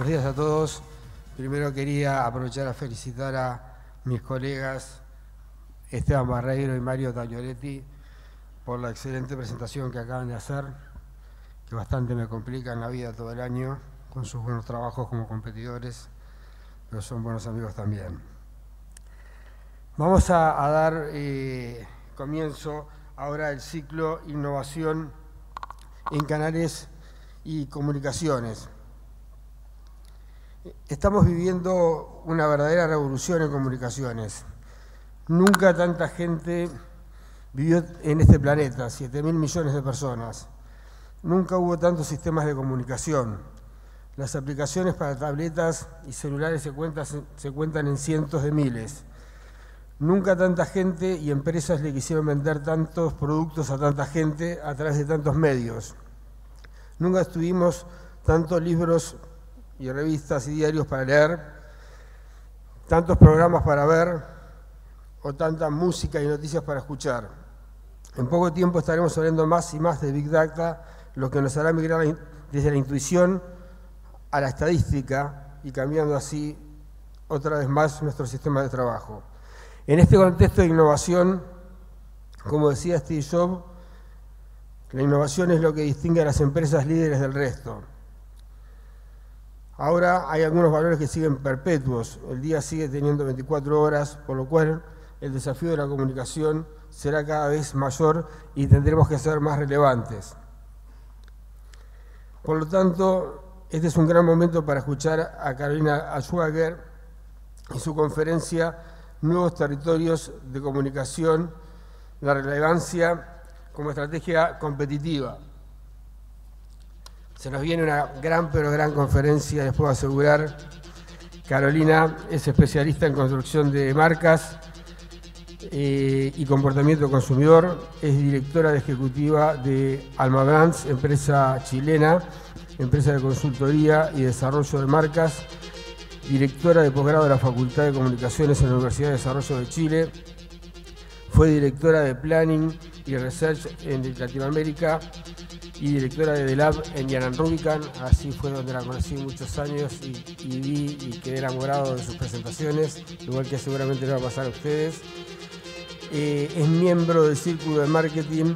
Buenos días a todos. Primero quería aprovechar a felicitar a mis colegas Esteban Barreiro y Mario Tañoretti por la excelente presentación que acaban de hacer, que bastante me complican la vida todo el año con sus buenos trabajos como competidores, pero son buenos amigos también. Vamos a, dar eh, comienzo ahora al ciclo Innovación en Canales y Comunicaciones. Estamos viviendo una verdadera revolución en comunicaciones. Nunca tanta gente vivió en este planeta, 7 mil millones de personas. Nunca hubo tantos sistemas de comunicación. Las aplicaciones para tabletas y celulares se, cuentan, se cuentan en cientos de miles. Nunca tanta gente y empresas le quisieron vender tantos productos a tanta gente a través de tantos medios. Nunca estuvimos tantos libros y revistas y diarios para leer, tantos programas para ver o tanta música y noticias para escuchar. En poco tiempo estaremos hablando más y más de Big Data, lo que nos hará migrar desde la intuición a la estadística y cambiando así otra vez más nuestro sistema de trabajo. En este contexto de innovación, como decía Steve Jobs, la innovación es lo que distingue a las empresas líderes del resto. Ahora hay algunos valores que siguen perpetuos. El día sigue teniendo 24 horas, por lo cual el desafío de la comunicación será cada vez mayor y tendremos que ser más relevantes. Por lo tanto, este es un gran momento para escuchar a Carolina Schwager y su conferencia Nuevos Territorios de Comunicación, la relevancia como estrategia competitiva. Se nos viene una gran pero gran conferencia, les puedo asegurar. Carolina es especialista en construcción de marcas eh, y comportamiento consumidor. Es directora de ejecutiva de Alma empresa chilena, empresa de consultoría y desarrollo de marcas. Directora de posgrado de la Facultad de Comunicaciones en la Universidad de Desarrollo de Chile. Fue directora de Planning y Research en Latinoamérica y directora de The Lab en Yanan Rubican Así fue donde la conocí muchos años y, vi y quedé enamorado de sus presentaciones, igual que seguramente le va a pasar a ustedes. Eh, es miembro del Círculo de Marketing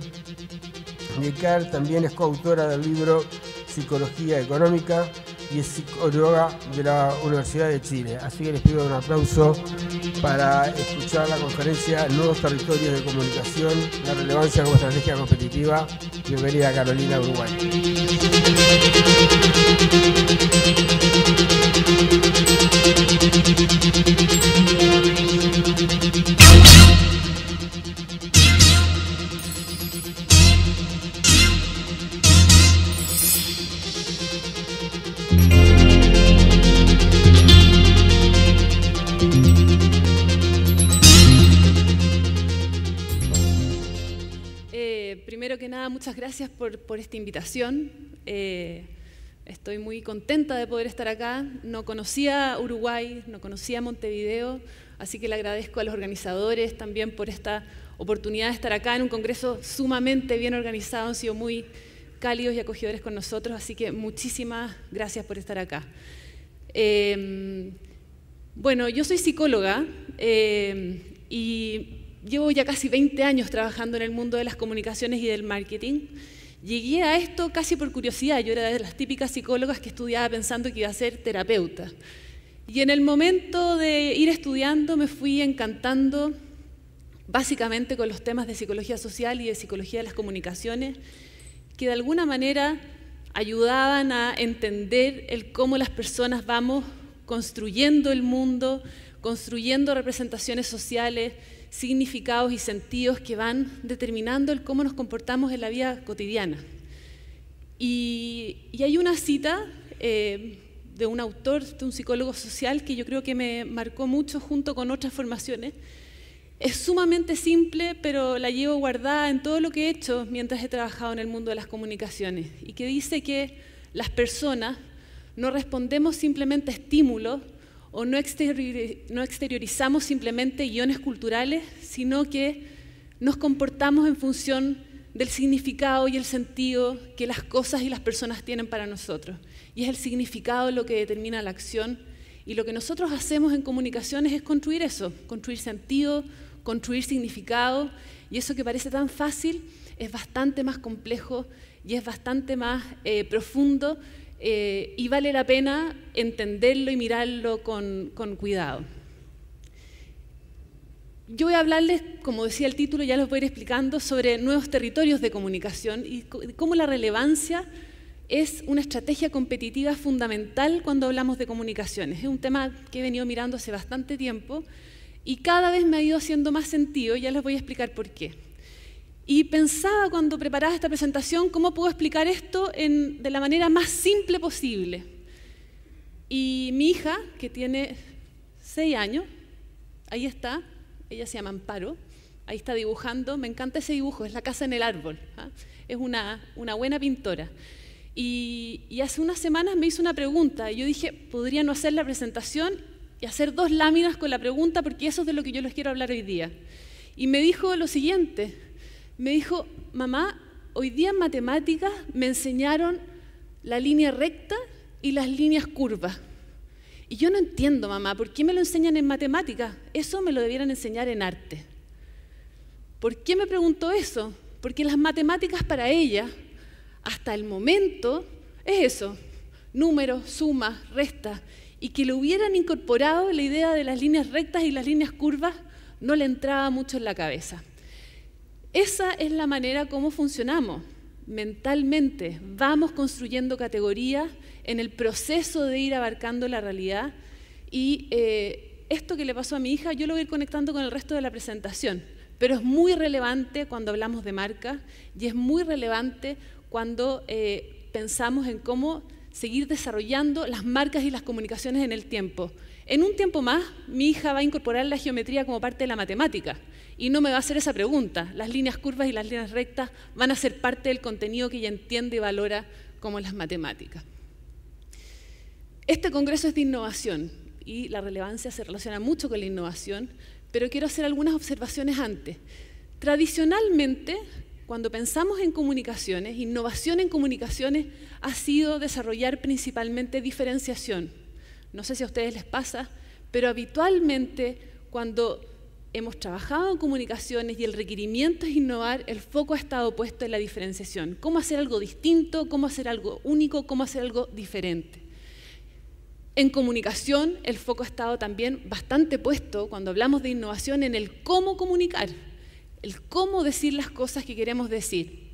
de también es coautora del libro Psicología Económica y es psicóloga de la Universidad de Chile. Así que les pido un aplauso para escuchar la conferencia Nuevos Territorios de Comunicación, la relevancia como estrategia competitiva. Bienvenida Carolina Uruguay. muchas gracias por, esta invitación. Eh, estoy muy contenta de poder estar acá. No conocía Uruguay, no conocía Montevideo, así que le agradezco a los organizadores también por esta oportunidad de estar acá en un congreso sumamente bien organizado. Han sido muy cálidos y acogedores con nosotros, así que muchísimas gracias por estar acá. Eh, bueno, yo soy psicóloga eh, y llevo ya casi 20 años trabajando en el mundo de las comunicaciones y del marketing. Llegué a esto casi por curiosidad. Yo era de las típicas psicólogas que estudiaba pensando que iba a ser terapeuta. Y en el momento de ir estudiando me fui encantando básicamente con los temas de psicología social y de psicología de las comunicaciones, que de alguna manera ayudaban a entender el cómo las personas vamos construyendo el mundo, construyendo representaciones sociales, significados y sentidos que van determinando el cómo nos comportamos en la vida cotidiana. Y, hay una cita eh, de un autor, de un psicólogo social, que yo creo que me marcó mucho junto con otras formaciones. Es sumamente simple, pero la llevo guardada en todo lo que he hecho mientras he trabajado en el mundo de las comunicaciones, y que dice que las personas no respondemos simplemente a estímulos, o no, exteriorizamos simplemente guiones culturales, sino que nos comportamos en función del significado y el sentido que las cosas y las personas tienen para nosotros. Y es el significado lo que determina la acción. Y lo que nosotros hacemos en comunicaciones es construir eso, construir sentido, construir significado. Y eso que parece tan fácil es bastante más complejo y es bastante más eh, profundo eh, y vale la pena entenderlo y mirarlo con, cuidado. Yo voy a hablarles, como decía el título, ya los voy a ir explicando, sobre nuevos territorios de comunicación y cómo la relevancia es una estrategia competitiva fundamental cuando hablamos de comunicaciones. Es un tema que he venido mirando hace bastante tiempo y cada vez me ha ido haciendo más sentido, ya les voy a explicar por qué. Y pensaba cuando preparaba esta presentación cómo puedo explicar esto de la manera más simple posible. Y mi hija, que tiene seis años, ahí está, ella se llama Amparo, ahí está dibujando, me encanta ese dibujo, es la casa en el árbol, ¿ah? es una, buena pintora. Y, y, hace unas semanas me hizo una pregunta y yo dije, podría no hacer la presentación y hacer dos láminas con la pregunta porque eso es de lo que yo les quiero hablar hoy día. Y me dijo lo siguiente, me dijo, mamá, hoy día en matemáticas me enseñaron la línea recta y las líneas curvas. Y yo no entiendo, mamá, ¿por qué me lo enseñan en matemáticas? Eso me lo debieran enseñar en arte. ¿Por qué me preguntó eso? Porque las matemáticas para ella, hasta el momento, es eso, números, sumas, restas. Y que le hubieran incorporado la idea de las líneas rectas y las líneas curvas no le entraba mucho en la cabeza. Esa es la manera como funcionamos mentalmente. Vamos construyendo categorías en el proceso de ir abarcando la realidad y eh, esto que le pasó a mi hija yo lo voy a ir conectando con el resto de la presentación, pero es muy relevante cuando hablamos de marca y es muy relevante cuando eh, pensamos en cómo seguir desarrollando las marcas y las comunicaciones en el tiempo. En un tiempo más, mi hija va a incorporar la geometría como parte de la matemática y no me va a hacer esa pregunta. Las líneas curvas y las líneas rectas van a ser parte del contenido que ella entiende y valora como las matemáticas. Este congreso es de innovación y la relevancia se relaciona mucho con la innovación, pero quiero hacer algunas observaciones antes. Tradicionalmente, cuando pensamos en comunicaciones, innovación en comunicaciones ha sido desarrollar principalmente diferenciación. No sé si a ustedes les pasa, pero habitualmente cuando hemos trabajado en comunicaciones y el requerimiento es innovar, el foco ha estado puesto en la diferenciación. Cómo hacer algo distinto, cómo hacer algo único, cómo hacer algo diferente. En comunicación, el foco ha estado también bastante puesto, cuando hablamos de innovación, en el cómo comunicar, el cómo decir las cosas que queremos decir.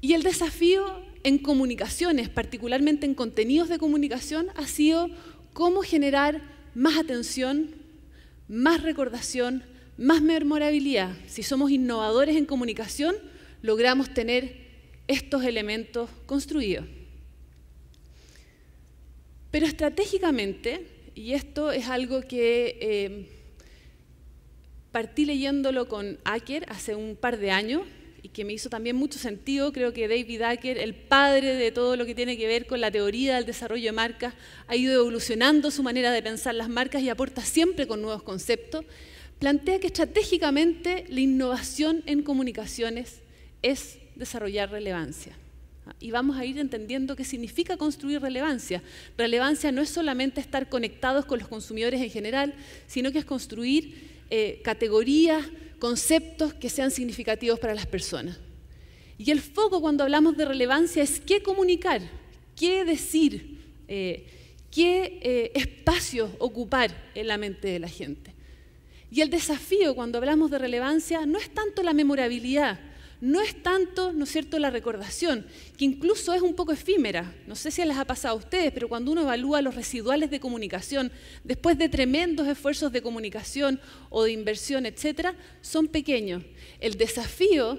Y el desafío en comunicaciones, particularmente en contenidos de comunicación, ha sido cómo generar más atención, más recordación, más memorabilidad. Si somos innovadores en comunicación, logramos tener estos elementos construidos. Pero estratégicamente, y esto es algo que eh, partí leyéndolo con Hacker hace un par de años, y que me hizo también mucho sentido. Creo que David Acker, el padre de todo lo que tiene que ver con la teoría del desarrollo de marcas, ha ido evolucionando su manera de pensar las marcas y aporta siempre con nuevos conceptos. Plantea que estratégicamente la innovación en comunicaciones es desarrollar relevancia. Ah, y vamos a ir entendiendo qué significa construir relevancia. Relevancia no es solamente estar conectados con los consumidores en general, sino que es construir eh, categorías, conceptos que sean significativos para las personas. Y el foco cuando hablamos de relevancia es qué comunicar, qué decir, eh, qué eh, espacio ocupar en la mente de la gente. Y el desafío cuando hablamos de relevancia no es tanto la memorabilidad, no es tanto, ¿no es cierto?, la recordación, que incluso es un poco efímera. No sé si les ha pasado a ustedes, pero cuando uno evalúa los residuales de comunicación, después de tremendos esfuerzos de comunicación o de inversión, etcétera, son pequeños. El desafío,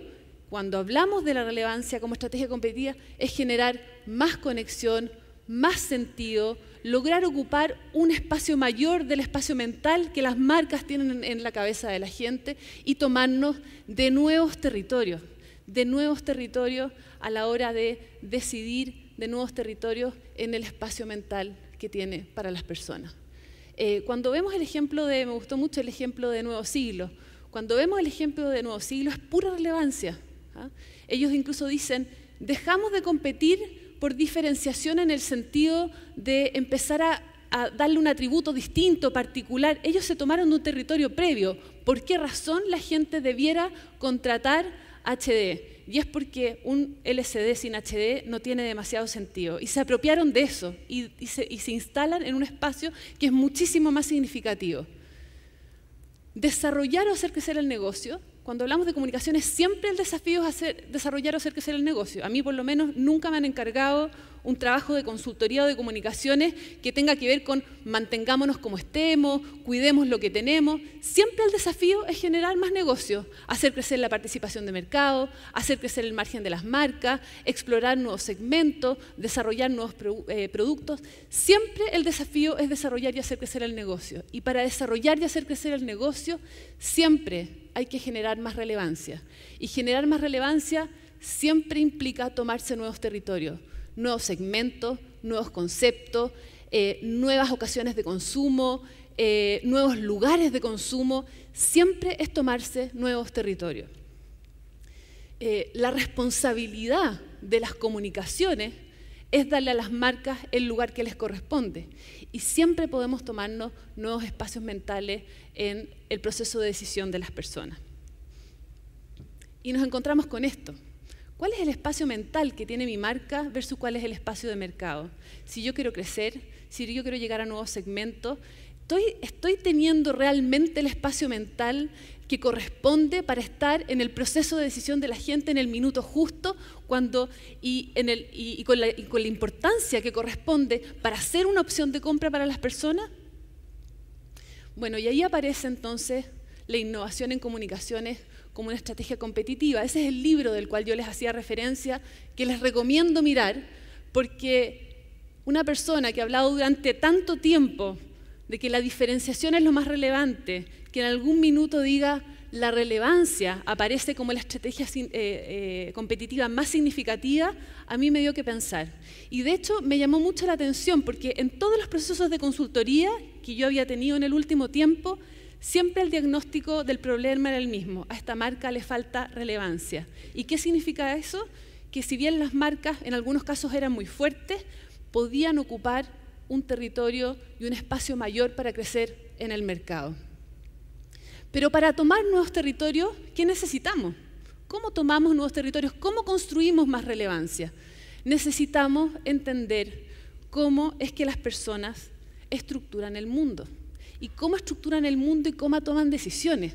cuando hablamos de la relevancia como estrategia competitiva, es generar más conexión, más sentido, lograr ocupar un espacio mayor del espacio mental que las marcas tienen en la cabeza de la gente y tomarnos de nuevos territorios, de nuevos territorios a la hora de decidir de nuevos territorios en el espacio mental que tiene para las personas. Eh, cuando vemos el ejemplo de, me gustó mucho el ejemplo de Nuevo Siglo, cuando vemos el ejemplo de Nuevo Siglo es pura relevancia. ¿ah? Ellos incluso dicen, dejamos de competir por diferenciación en el sentido de empezar a, darle un atributo distinto, particular. Ellos se tomaron de un territorio previo. ¿Por qué razón la gente debiera contratar HD? Y es porque un LCD sin HD no tiene demasiado sentido. Y se apropiaron de eso y, se, y se instalan en un espacio que es muchísimo más significativo. Desarrollar o hacer crecer el negocio cuando hablamos de comunicaciones, siempre el desafío es hacer, desarrollar o hacer crecer el negocio. A mí, por lo menos, nunca me han encargado un trabajo de consultoría o de comunicaciones que tenga que ver con mantengámonos como estemos, cuidemos lo que tenemos. Siempre el desafío es generar más negocios, hacer crecer la participación de mercado, hacer crecer el margen de las marcas, explorar nuevos segmentos, desarrollar nuevos eh, productos. Siempre el desafío es desarrollar y hacer crecer el negocio. Y para desarrollar y hacer crecer el negocio, siempre hay que generar más relevancia. Y generar más relevancia siempre implica tomarse nuevos territorios, nuevos segmentos, nuevos conceptos, eh, nuevas ocasiones de consumo, eh, nuevos lugares de consumo. Siempre es tomarse nuevos territorios. Eh, la responsabilidad de las comunicaciones es darle a las marcas el lugar que les corresponde y siempre podemos tomarnos nuevos espacios mentales en el proceso de decisión de las personas. Y nos encontramos con esto. ¿Cuál es el espacio mental que tiene mi marca versus cuál es el espacio de mercado? Si yo quiero crecer, si yo quiero llegar a nuevos segmentos, ¿estoy, estoy teniendo realmente el espacio mental que corresponde para estar en el proceso de decisión de la gente en el minuto justo cuando, y, con la, y con la importancia que corresponde para ser una opción de compra para las personas? Bueno, y ahí aparece entonces la innovación en comunicaciones como una estrategia competitiva. Ese es el libro del cual yo les hacía referencia, que les recomiendo mirar, porque una persona que ha hablado durante tanto tiempo de que la diferenciación es lo más relevante que en algún minuto diga la relevancia aparece como la estrategia eh, eh, competitiva más significativa, a mí me dio que pensar. Y de hecho me llamó mucho la atención porque en todos los procesos de consultoría que yo había tenido en el último tiempo, siempre el diagnóstico del problema era el mismo. A esta marca le falta relevancia. ¿Y qué significa eso? Que si bien las marcas en algunos casos eran muy fuertes, podían ocupar un territorio y un espacio mayor para crecer en el mercado. Pero para tomar nuevos territorios, ¿qué necesitamos? ¿Cómo tomamos nuevos territorios? ¿Cómo construimos más relevancia? Necesitamos entender cómo es que las personas estructuran el mundo y cómo estructuran el mundo y cómo toman decisiones.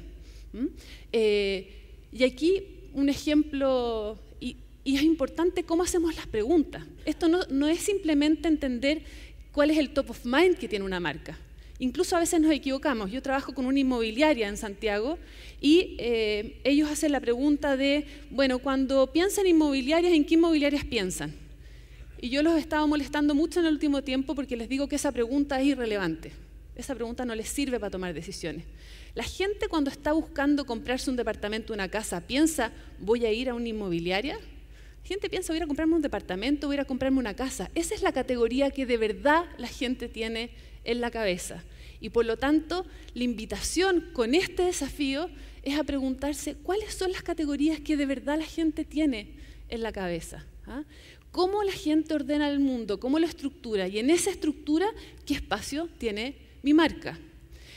Eh, y aquí un ejemplo, y, es importante cómo hacemos las preguntas. Esto no es simplemente entender cuál es el top of mind que tiene una marca. Incluso a veces nos equivocamos. Yo trabajo con una inmobiliaria en Santiago y eh, ellos hacen la pregunta de, bueno, cuando piensan inmobiliarias, ¿en qué inmobiliarias piensan? Y yo los he estado molestando mucho en el último tiempo porque les digo que esa pregunta es irrelevante. Esa pregunta no les sirve para tomar decisiones. La gente cuando está buscando comprarse un departamento, una casa, piensa, voy a ir a una inmobiliaria. La gente piensa, voy a comprarme un departamento, voy a comprarme una casa. Esa es la categoría que de verdad la gente tiene en la cabeza. Y por lo tanto, la invitación con este desafío es a preguntarse cuáles son las categorías que de verdad la gente tiene en la cabeza. ¿Ah? ¿Cómo la gente ordena el mundo? ¿Cómo lo estructura? Y en esa estructura, ¿qué espacio tiene mi marca?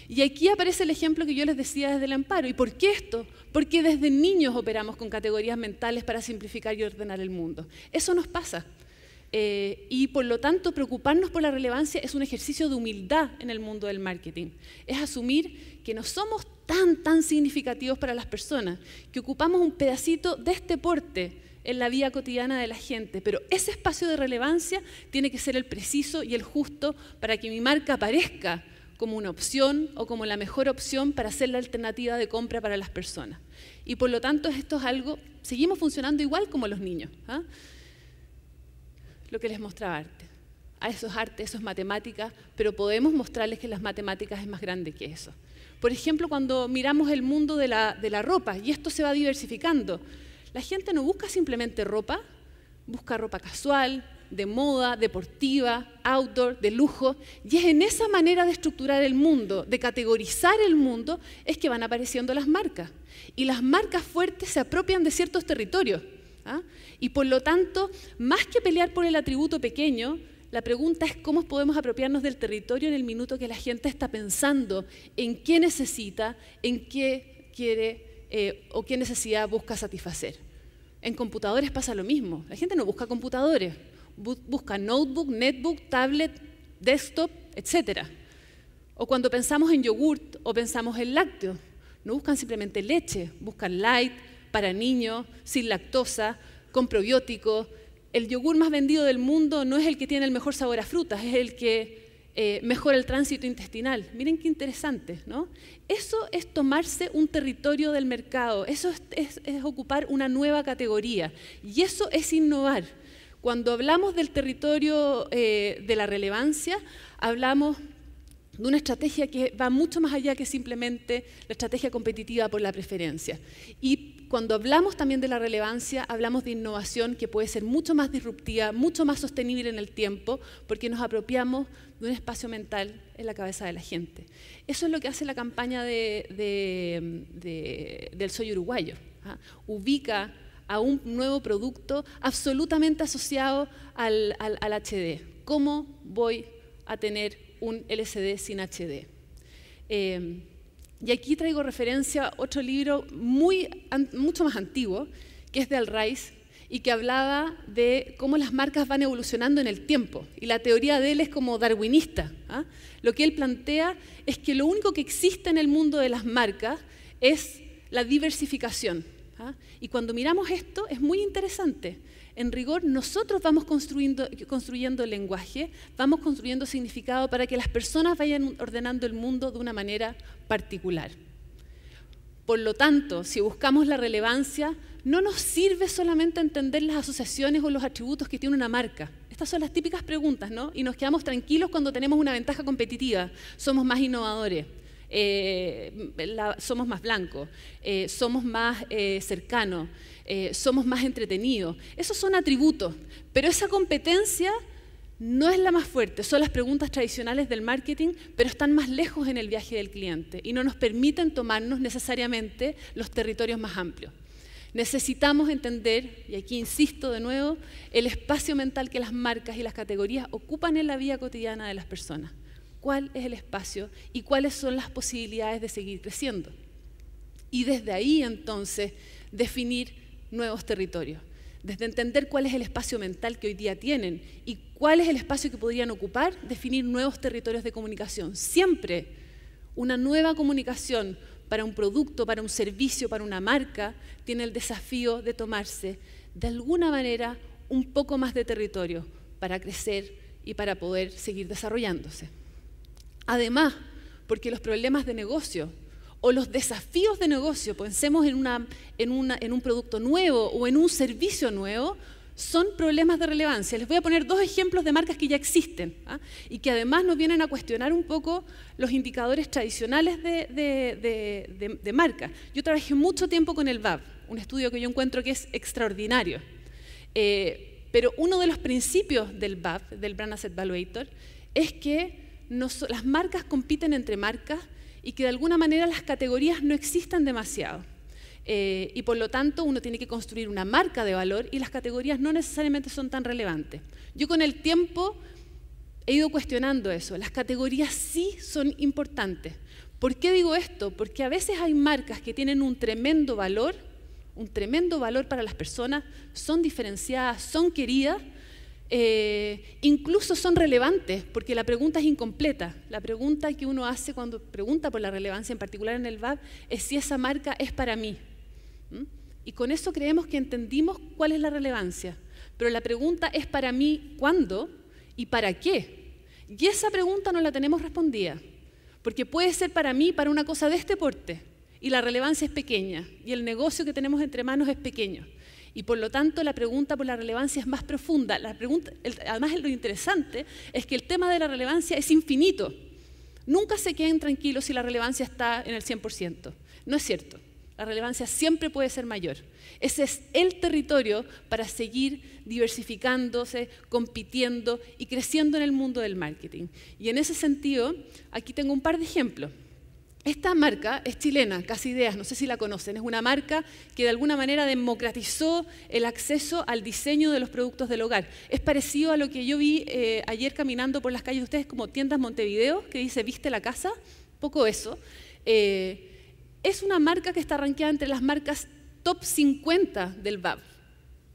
Y aquí aparece el ejemplo que yo les decía desde el amparo. ¿Y por qué esto? Porque desde niños operamos con categorías mentales para simplificar y ordenar el mundo. Eso nos pasa. Eh, y por lo tanto, preocuparnos por la relevancia es un ejercicio de humildad en el mundo del marketing. Es asumir que no somos tan, tan significativos para las personas, que ocupamos un pedacito de este porte en la vida cotidiana de la gente, pero ese espacio de relevancia tiene que ser el preciso y el justo para que mi marca aparezca como una opción o como la mejor opción para ser la alternativa de compra para las personas. Y por lo tanto, esto es algo, seguimos funcionando igual como los niños. ¿ah? lo que les mostraba arte. A eso es arte, eso es matemática, pero podemos mostrarles que las matemáticas es más grande que eso. Por ejemplo, cuando miramos el mundo de la, de la ropa, y esto se va diversificando, la gente no busca simplemente ropa, busca ropa casual, de moda, deportiva, outdoor, de lujo, y es en esa manera de estructurar el mundo, de categorizar el mundo, es que van apareciendo las marcas. Y las marcas fuertes se apropian de ciertos territorios. ¿ah? Y por lo tanto, más que pelear por el atributo pequeño, la pregunta es cómo podemos apropiarnos del territorio en el minuto que la gente está pensando en qué necesita, en qué quiere eh, o qué necesidad busca satisfacer. En computadores pasa lo mismo. La gente no busca computadores, busca notebook, netbook, tablet, desktop, etc. O cuando pensamos en yogurt o pensamos en lácteos, no buscan simplemente leche, buscan light, para niños, sin lactosa, con probióticos. El yogur más vendido del mundo no es el que tiene el mejor sabor a frutas, es el que eh, mejora el tránsito intestinal. Miren qué interesante, ¿no? Eso es tomarse un territorio del mercado, eso es, ocupar una nueva categoría y eso es innovar. Cuando hablamos del territorio eh, de la relevancia, hablamos de una estrategia que va mucho más allá que simplemente la estrategia competitiva por la preferencia. Y cuando hablamos también de la relevancia, hablamos de innovación que puede ser mucho más disruptiva, mucho más sostenible en el tiempo, porque nos apropiamos de un espacio mental en la cabeza de la gente. Eso es lo que hace la campaña del Soy Uruguayo. ¿ah? Ubica a un nuevo producto absolutamente asociado al, HD. ¿Cómo voy a tener un LCD sin HD? Eh, y aquí traigo referencia a otro libro muy, mucho más antiguo, que es de al Rice y que hablaba de cómo las marcas van evolucionando en el tiempo. Y la teoría de él es como darwinista. ¿ah? Lo que él plantea es que lo único que existe en el mundo de las marcas es la diversificación. ¿ah? Y cuando miramos esto es muy interesante, en rigor nosotros vamos construyendo, el lenguaje, vamos construyendo significado para que las personas vayan ordenando el mundo de una manera particular. Por lo tanto, si buscamos la relevancia, no nos sirve solamente entender las asociaciones o los atributos que tiene una marca. Estas son las típicas preguntas, ¿no? Y nos quedamos tranquilos cuando tenemos una ventaja competitiva, somos más innovadores. Eh, somos más blancos, eh, somos más eh, cercanos, somos más entretenidos. Esos son atributos, pero esa competencia no es la más fuerte, son las preguntas tradicionales del marketing, pero están más lejos en el viaje del cliente y no nos permiten tomarnos necesariamente los territorios más amplios. Necesitamos entender, y aquí insisto de nuevo, el espacio mental que las marcas y las categorías ocupan en la vida cotidiana de las personas cuál es el espacio y cuáles son las posibilidades de seguir creciendo. Y desde ahí entonces definir nuevos territorios, desde entender cuál es el espacio mental que hoy día tienen y cuál es el espacio que podrían ocupar, definir nuevos territorios de comunicación. Siempre una nueva comunicación para un producto, para un servicio, para una marca, tiene el desafío de tomarse de alguna manera un poco más de territorio para crecer y para poder seguir desarrollándose. Además, porque los problemas de negocio o los desafíos de negocio, pensemos en, una, en, en un producto nuevo o en un servicio nuevo, son problemas de relevancia. Les voy a poner dos ejemplos de marcas que ya existen ¿ah? y que además nos vienen a cuestionar un poco los indicadores tradicionales de, de, marca. Yo trabajé mucho tiempo con el BAV, un estudio que yo encuentro que es extraordinario. Eh, pero uno de los principios del BAV, del Brand Asset Valuator, es que las marcas compiten entre marcas y que de alguna manera las categorías no existan demasiado. Eh, y por lo tanto uno tiene que construir una marca de valor y las categorías no necesariamente son tan relevantes. Yo con el tiempo he ido cuestionando eso. Las categorías sí son importantes. ¿Por qué digo esto? Porque a veces hay marcas que tienen un tremendo valor, un tremendo valor para las personas, son diferenciadas, son queridas, eh, incluso son relevantes, porque la pregunta es incompleta. La pregunta que uno hace cuando pregunta por la relevancia, en particular en el VAP, es si esa marca es para mí. Y con eso creemos que entendimos cuál es la relevancia. Pero la pregunta es para mí cuándo y para qué. Y esa pregunta no la tenemos respondida, porque puede ser para mí para una cosa de este porte, y la relevancia es pequeña, y el negocio que tenemos entre manos es pequeño. Y por lo tanto la pregunta por la relevancia es más profunda. La además lo interesante es que el tema de la relevancia es infinito. Nunca se queden tranquilos si la relevancia está en el 100%. No es cierto. La relevancia siempre puede ser mayor. Ese es el territorio para seguir diversificándose, compitiendo y creciendo en el mundo del marketing. Y en ese sentido, aquí tengo un par de ejemplos. Esta marca es chilena, Casi Ideas, no sé si la conocen, es una marca que de alguna manera democratizó el acceso al diseño de los productos del hogar. Es parecido a lo que yo vi eh, ayer caminando por las calles de ustedes como tiendas Montevideo, que dice viste la casa, poco eso. Eh, es una marca que está arranqueada entre las marcas top 50 del BAB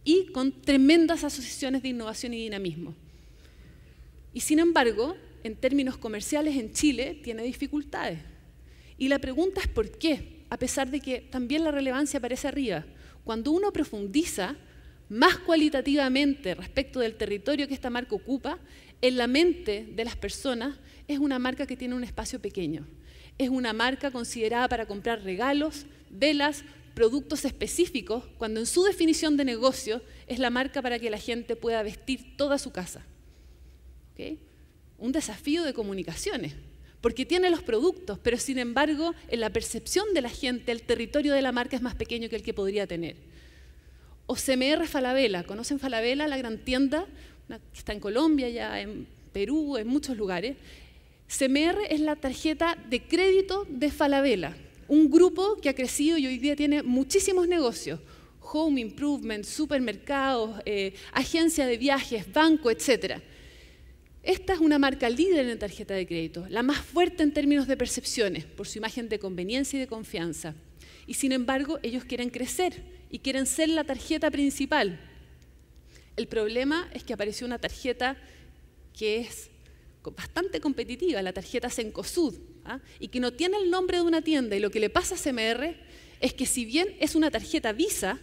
y con tremendas asociaciones de innovación y dinamismo. Y sin embargo, en términos comerciales en Chile tiene dificultades y la pregunta es por qué, a pesar de que también la relevancia aparece arriba. Cuando uno profundiza más cualitativamente respecto del territorio que esta marca ocupa, en la mente de las personas es una marca que tiene un espacio pequeño. Es una marca considerada para comprar regalos, velas, productos específicos, cuando en su definición de negocio es la marca para que la gente pueda vestir toda su casa. Un desafío de comunicaciones porque tiene los productos, pero sin embargo, en la percepción de la gente, el territorio de la marca es más pequeño que el que podría tener. O CMR Falabella, ¿conocen Falabella, la gran tienda? que está en Colombia, ya en Perú, en muchos lugares. CMR es la tarjeta de crédito de Falabella, un grupo que ha crecido y hoy día tiene muchísimos negocios, home improvement, supermercados, eh, agencia de viajes, banco, etcétera. Esta es una marca líder en la tarjeta de crédito, la más fuerte en términos de percepciones, por su imagen de conveniencia y de confianza. Y sin embargo, ellos quieren crecer y quieren ser la tarjeta principal. El problema es que apareció una tarjeta que es bastante competitiva, la tarjeta Sencosud, ¿ah? y que no tiene el nombre de una tienda. Y lo que le pasa a CMR es que si bien es una tarjeta Visa,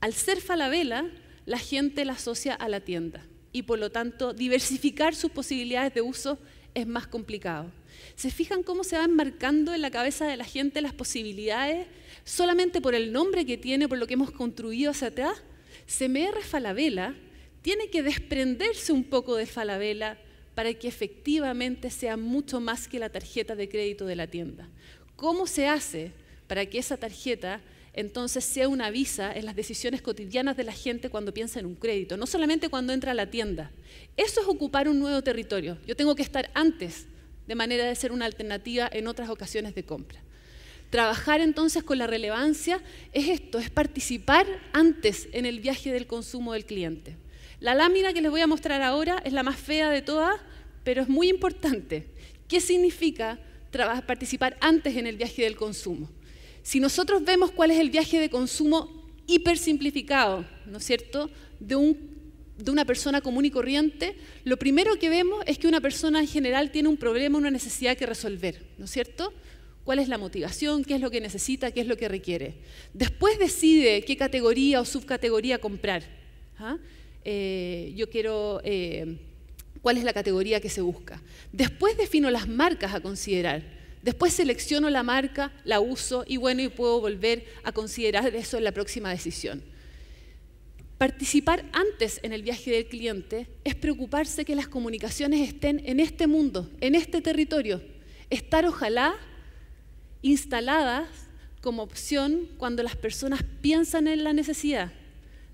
al ser Falabella, la gente la asocia a la tienda y por lo tanto diversificar sus posibilidades de uso es más complicado. ¿Se fijan cómo se van marcando en la cabeza de la gente las posibilidades solamente por el nombre que tiene, por lo que hemos construido hacia atrás? CMR Falabella tiene que desprenderse un poco de Falabella para que efectivamente sea mucho más que la tarjeta de crédito de la tienda. ¿Cómo se hace para que esa tarjeta entonces sea una visa en las decisiones cotidianas de la gente cuando piensa en un crédito, no solamente cuando entra a la tienda. Eso es ocupar un nuevo territorio. Yo tengo que estar antes de manera de ser una alternativa en otras ocasiones de compra. Trabajar entonces con la relevancia es esto, es participar antes en el viaje del consumo del cliente. La lámina que les voy a mostrar ahora es la más fea de todas, pero es muy importante. ¿Qué significa participar antes en el viaje del consumo? Si nosotros vemos cuál es el viaje de consumo hipersimplificado, ¿no es cierto?, de, una persona común y corriente, lo primero que vemos es que una persona en general tiene un problema, una necesidad que resolver, ¿no es cierto? cuál es la motivación, qué es lo que necesita, qué es lo que requiere. Después decide qué categoría o subcategoría comprar. ¿ah? Eh, yo quiero, eh, cuál es la categoría que se busca. Después defino las marcas a considerar. Después selecciono la marca, la uso y bueno, y puedo volver a considerar eso en la próxima decisión. Participar antes en el viaje del cliente es preocuparse que las comunicaciones estén en este mundo, en este territorio. Estar ojalá instaladas como opción cuando las personas piensan en la necesidad.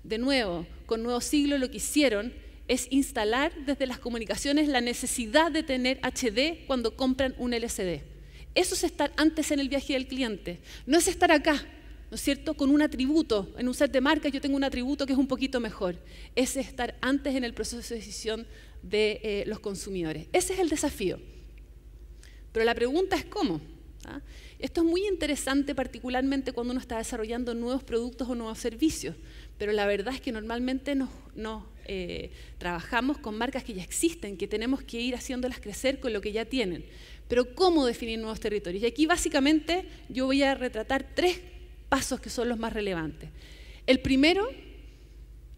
De nuevo, con Nuevo Siglo lo que hicieron es instalar desde las comunicaciones la necesidad de tener HD cuando compran un LCD. Eso es estar antes en el viaje del cliente. No es estar acá, ¿no es cierto?, con un atributo. En un set de marcas yo tengo un atributo que es un poquito mejor. Es estar antes en el proceso de decisión de eh, los consumidores. Ese es el desafío. Pero la pregunta es cómo. ¿ah? Esto es muy interesante particularmente cuando uno está desarrollando nuevos productos o nuevos servicios, pero la verdad es que normalmente no eh, trabajamos con marcas que ya existen, que tenemos que ir haciéndolas crecer con lo que ya tienen. Pero ¿cómo definir nuevos territorios? Y aquí básicamente yo voy a retratar tres pasos que son los más relevantes. El primero,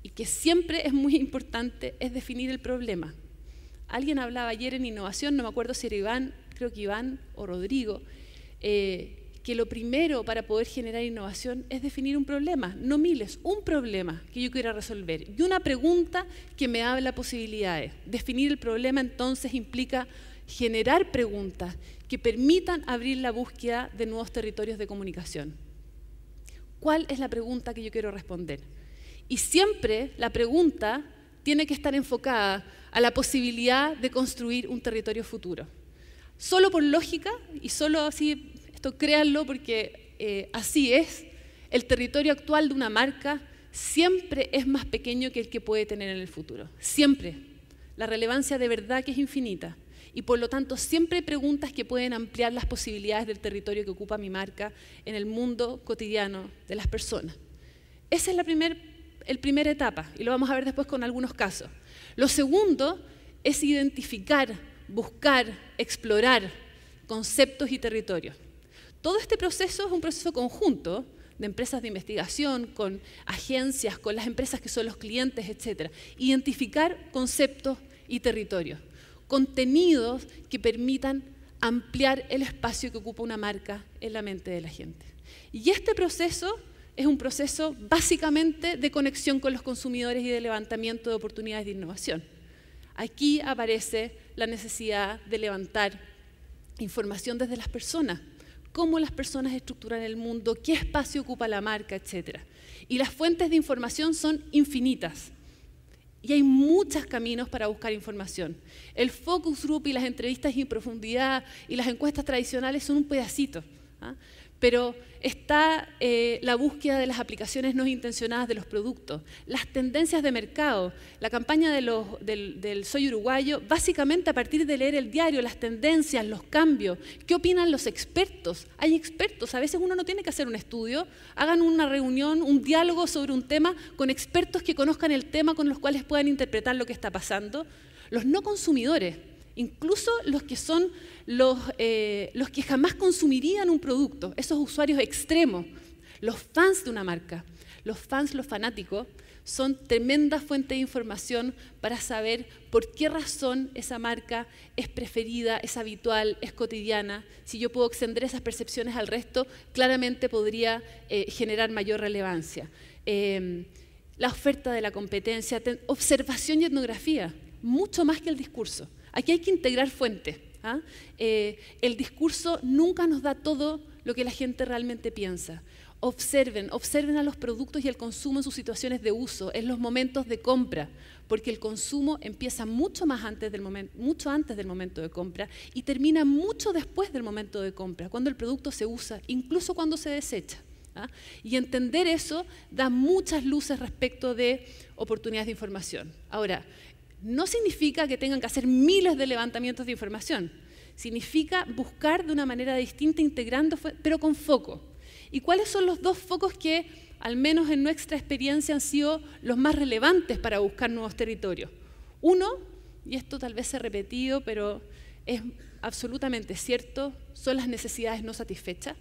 y que siempre es muy importante, es definir el problema. Alguien hablaba ayer en innovación, no me acuerdo si era Iván, creo que Iván o Rodrigo, eh, que lo primero para poder generar innovación es definir un problema, no miles, un problema que yo quiera resolver y una pregunta que me posibilidad posibilidades. Definir el problema entonces implica generar preguntas que permitan abrir la búsqueda de nuevos territorios de comunicación. ¿Cuál es la pregunta que yo quiero responder? Y siempre la pregunta tiene que estar enfocada a la posibilidad de construir un territorio futuro. Solo por lógica, y solo así, esto créanlo porque eh, así es, el territorio actual de una marca siempre es más pequeño que el que puede tener en el futuro. Siempre. La relevancia de verdad que es infinita y por lo tanto siempre hay preguntas que pueden ampliar las posibilidades del territorio que ocupa mi marca en el mundo cotidiano de las personas. Esa es la primera etapa y lo vamos a ver después con algunos casos. Lo segundo es identificar, buscar, explorar conceptos y territorios. Todo este proceso es un proceso conjunto de empresas de investigación, con agencias, con las empresas que son los clientes, etc. Identificar conceptos y territorios contenidos que permitan ampliar el espacio que ocupa una marca en la mente de la gente. Y este proceso es un proceso básicamente de conexión con los consumidores y de levantamiento de oportunidades de innovación. Aquí aparece la necesidad de levantar información desde las personas, cómo las personas estructuran el mundo, qué espacio ocupa la marca, etc. Y las fuentes de información son infinitas. Y hay muchos caminos para buscar información. El focus group y las entrevistas en profundidad y las encuestas tradicionales son un pedacito. ¿ah? pero está eh, la búsqueda de las aplicaciones no intencionadas de los productos, las tendencias de mercado, la campaña del, del, Soy Uruguayo, básicamente a partir de leer el diario, las tendencias, los cambios, qué opinan los expertos. Hay expertos, a veces uno no tiene que hacer un estudio, hagan una reunión, un diálogo sobre un tema con expertos que conozcan el tema, con los cuales puedan interpretar lo que está pasando. Los no consumidores incluso los que son los, eh, los que jamás consumirían un producto, esos usuarios extremos, los fans de una marca, los fans, los fanáticos, son tremenda fuente de información para saber por qué razón esa marca es preferida, es habitual, es cotidiana. Si yo puedo extender esas percepciones al resto, claramente podría eh, generar mayor relevancia. Em, la oferta de la competencia, observación y etnografía, mucho más que el discurso. Aquí hay que integrar fuentes. ¿ah? Eh, el discurso nunca nos da todo lo que la gente realmente piensa. Observen, observen a los productos y el consumo en sus situaciones de uso, en los momentos de compra, porque el consumo empieza mucho más antes del momento, mucho antes del momento de compra y termina mucho después del momento de compra, cuando el producto se usa, incluso cuando se desecha. ¿ah? Y entender eso da muchas luces respecto de oportunidades de información. Ahora, no significa que tengan que hacer miles de levantamientos de información. Significa buscar de una manera distinta, integrando, pero con foco. ¿Y cuáles son los dos focos que, al menos en nuestra experiencia, han sido los más relevantes para buscar nuevos territorios? Uno, y esto tal vez se ha repetido, pero es absolutamente cierto, son las necesidades no satisfechas,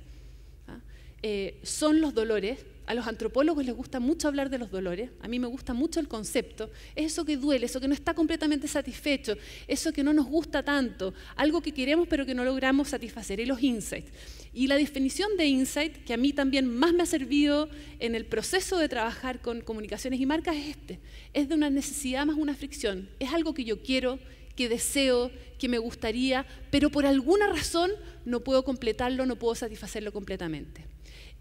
¿ah? eh, son los dolores, a los antropólogos les gusta mucho hablar de los dolores, a mí me gusta mucho el concepto, eso que duele, eso que no está completamente satisfecho, eso que no nos gusta tanto, algo que queremos pero que no logramos satisfacer, y los insights. Y la definición de insight, que a mí también más me ha servido en el proceso de trabajar con comunicaciones y marcas, es este, es de una necesidad más una fricción, es algo que yo quiero, que deseo, que me gustaría, pero por alguna razón no puedo completarlo, no puedo satisfacerlo completamente.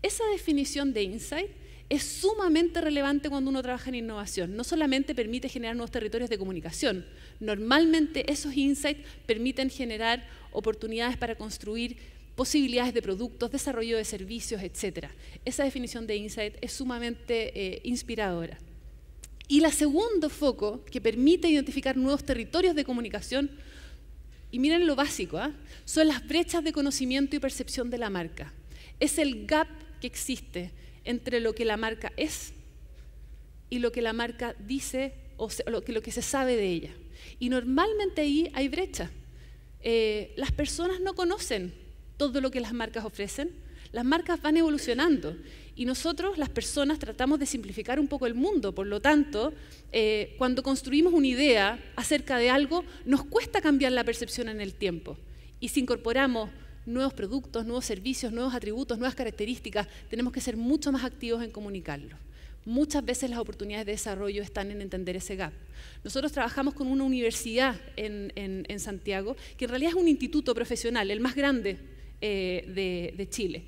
Esa definición de insight es sumamente relevante cuando uno trabaja en innovación. No solamente permite generar nuevos territorios de comunicación, normalmente esos insights permiten generar oportunidades para construir posibilidades de productos, desarrollo de servicios, etc. Esa definición de insight es sumamente eh, inspiradora. Y el segundo foco que permite identificar nuevos territorios de comunicación, y miren lo básico, ¿ah? son las brechas de conocimiento y percepción de la marca. Es el gap que existe entre lo que la marca es y lo que la marca dice o lo, que, lo que se sabe de ella. Y normalmente ahí hay brecha. Eh, las personas no conocen todo lo que las marcas ofrecen. Las marcas van evolucionando y nosotros, las personas, tratamos de simplificar un poco el mundo. Por lo tanto, eh, cuando construimos una idea acerca de algo, nos cuesta cambiar la percepción en el tiempo. Y si incorporamos nuevos productos, nuevos servicios, nuevos atributos, nuevas características, tenemos que ser mucho más activos en comunicarlo. Muchas veces las oportunidades de desarrollo están en entender ese gap. Nosotros trabajamos con una universidad en, Santiago, que en realidad es un instituto profesional, el más grande eh, de, Chile.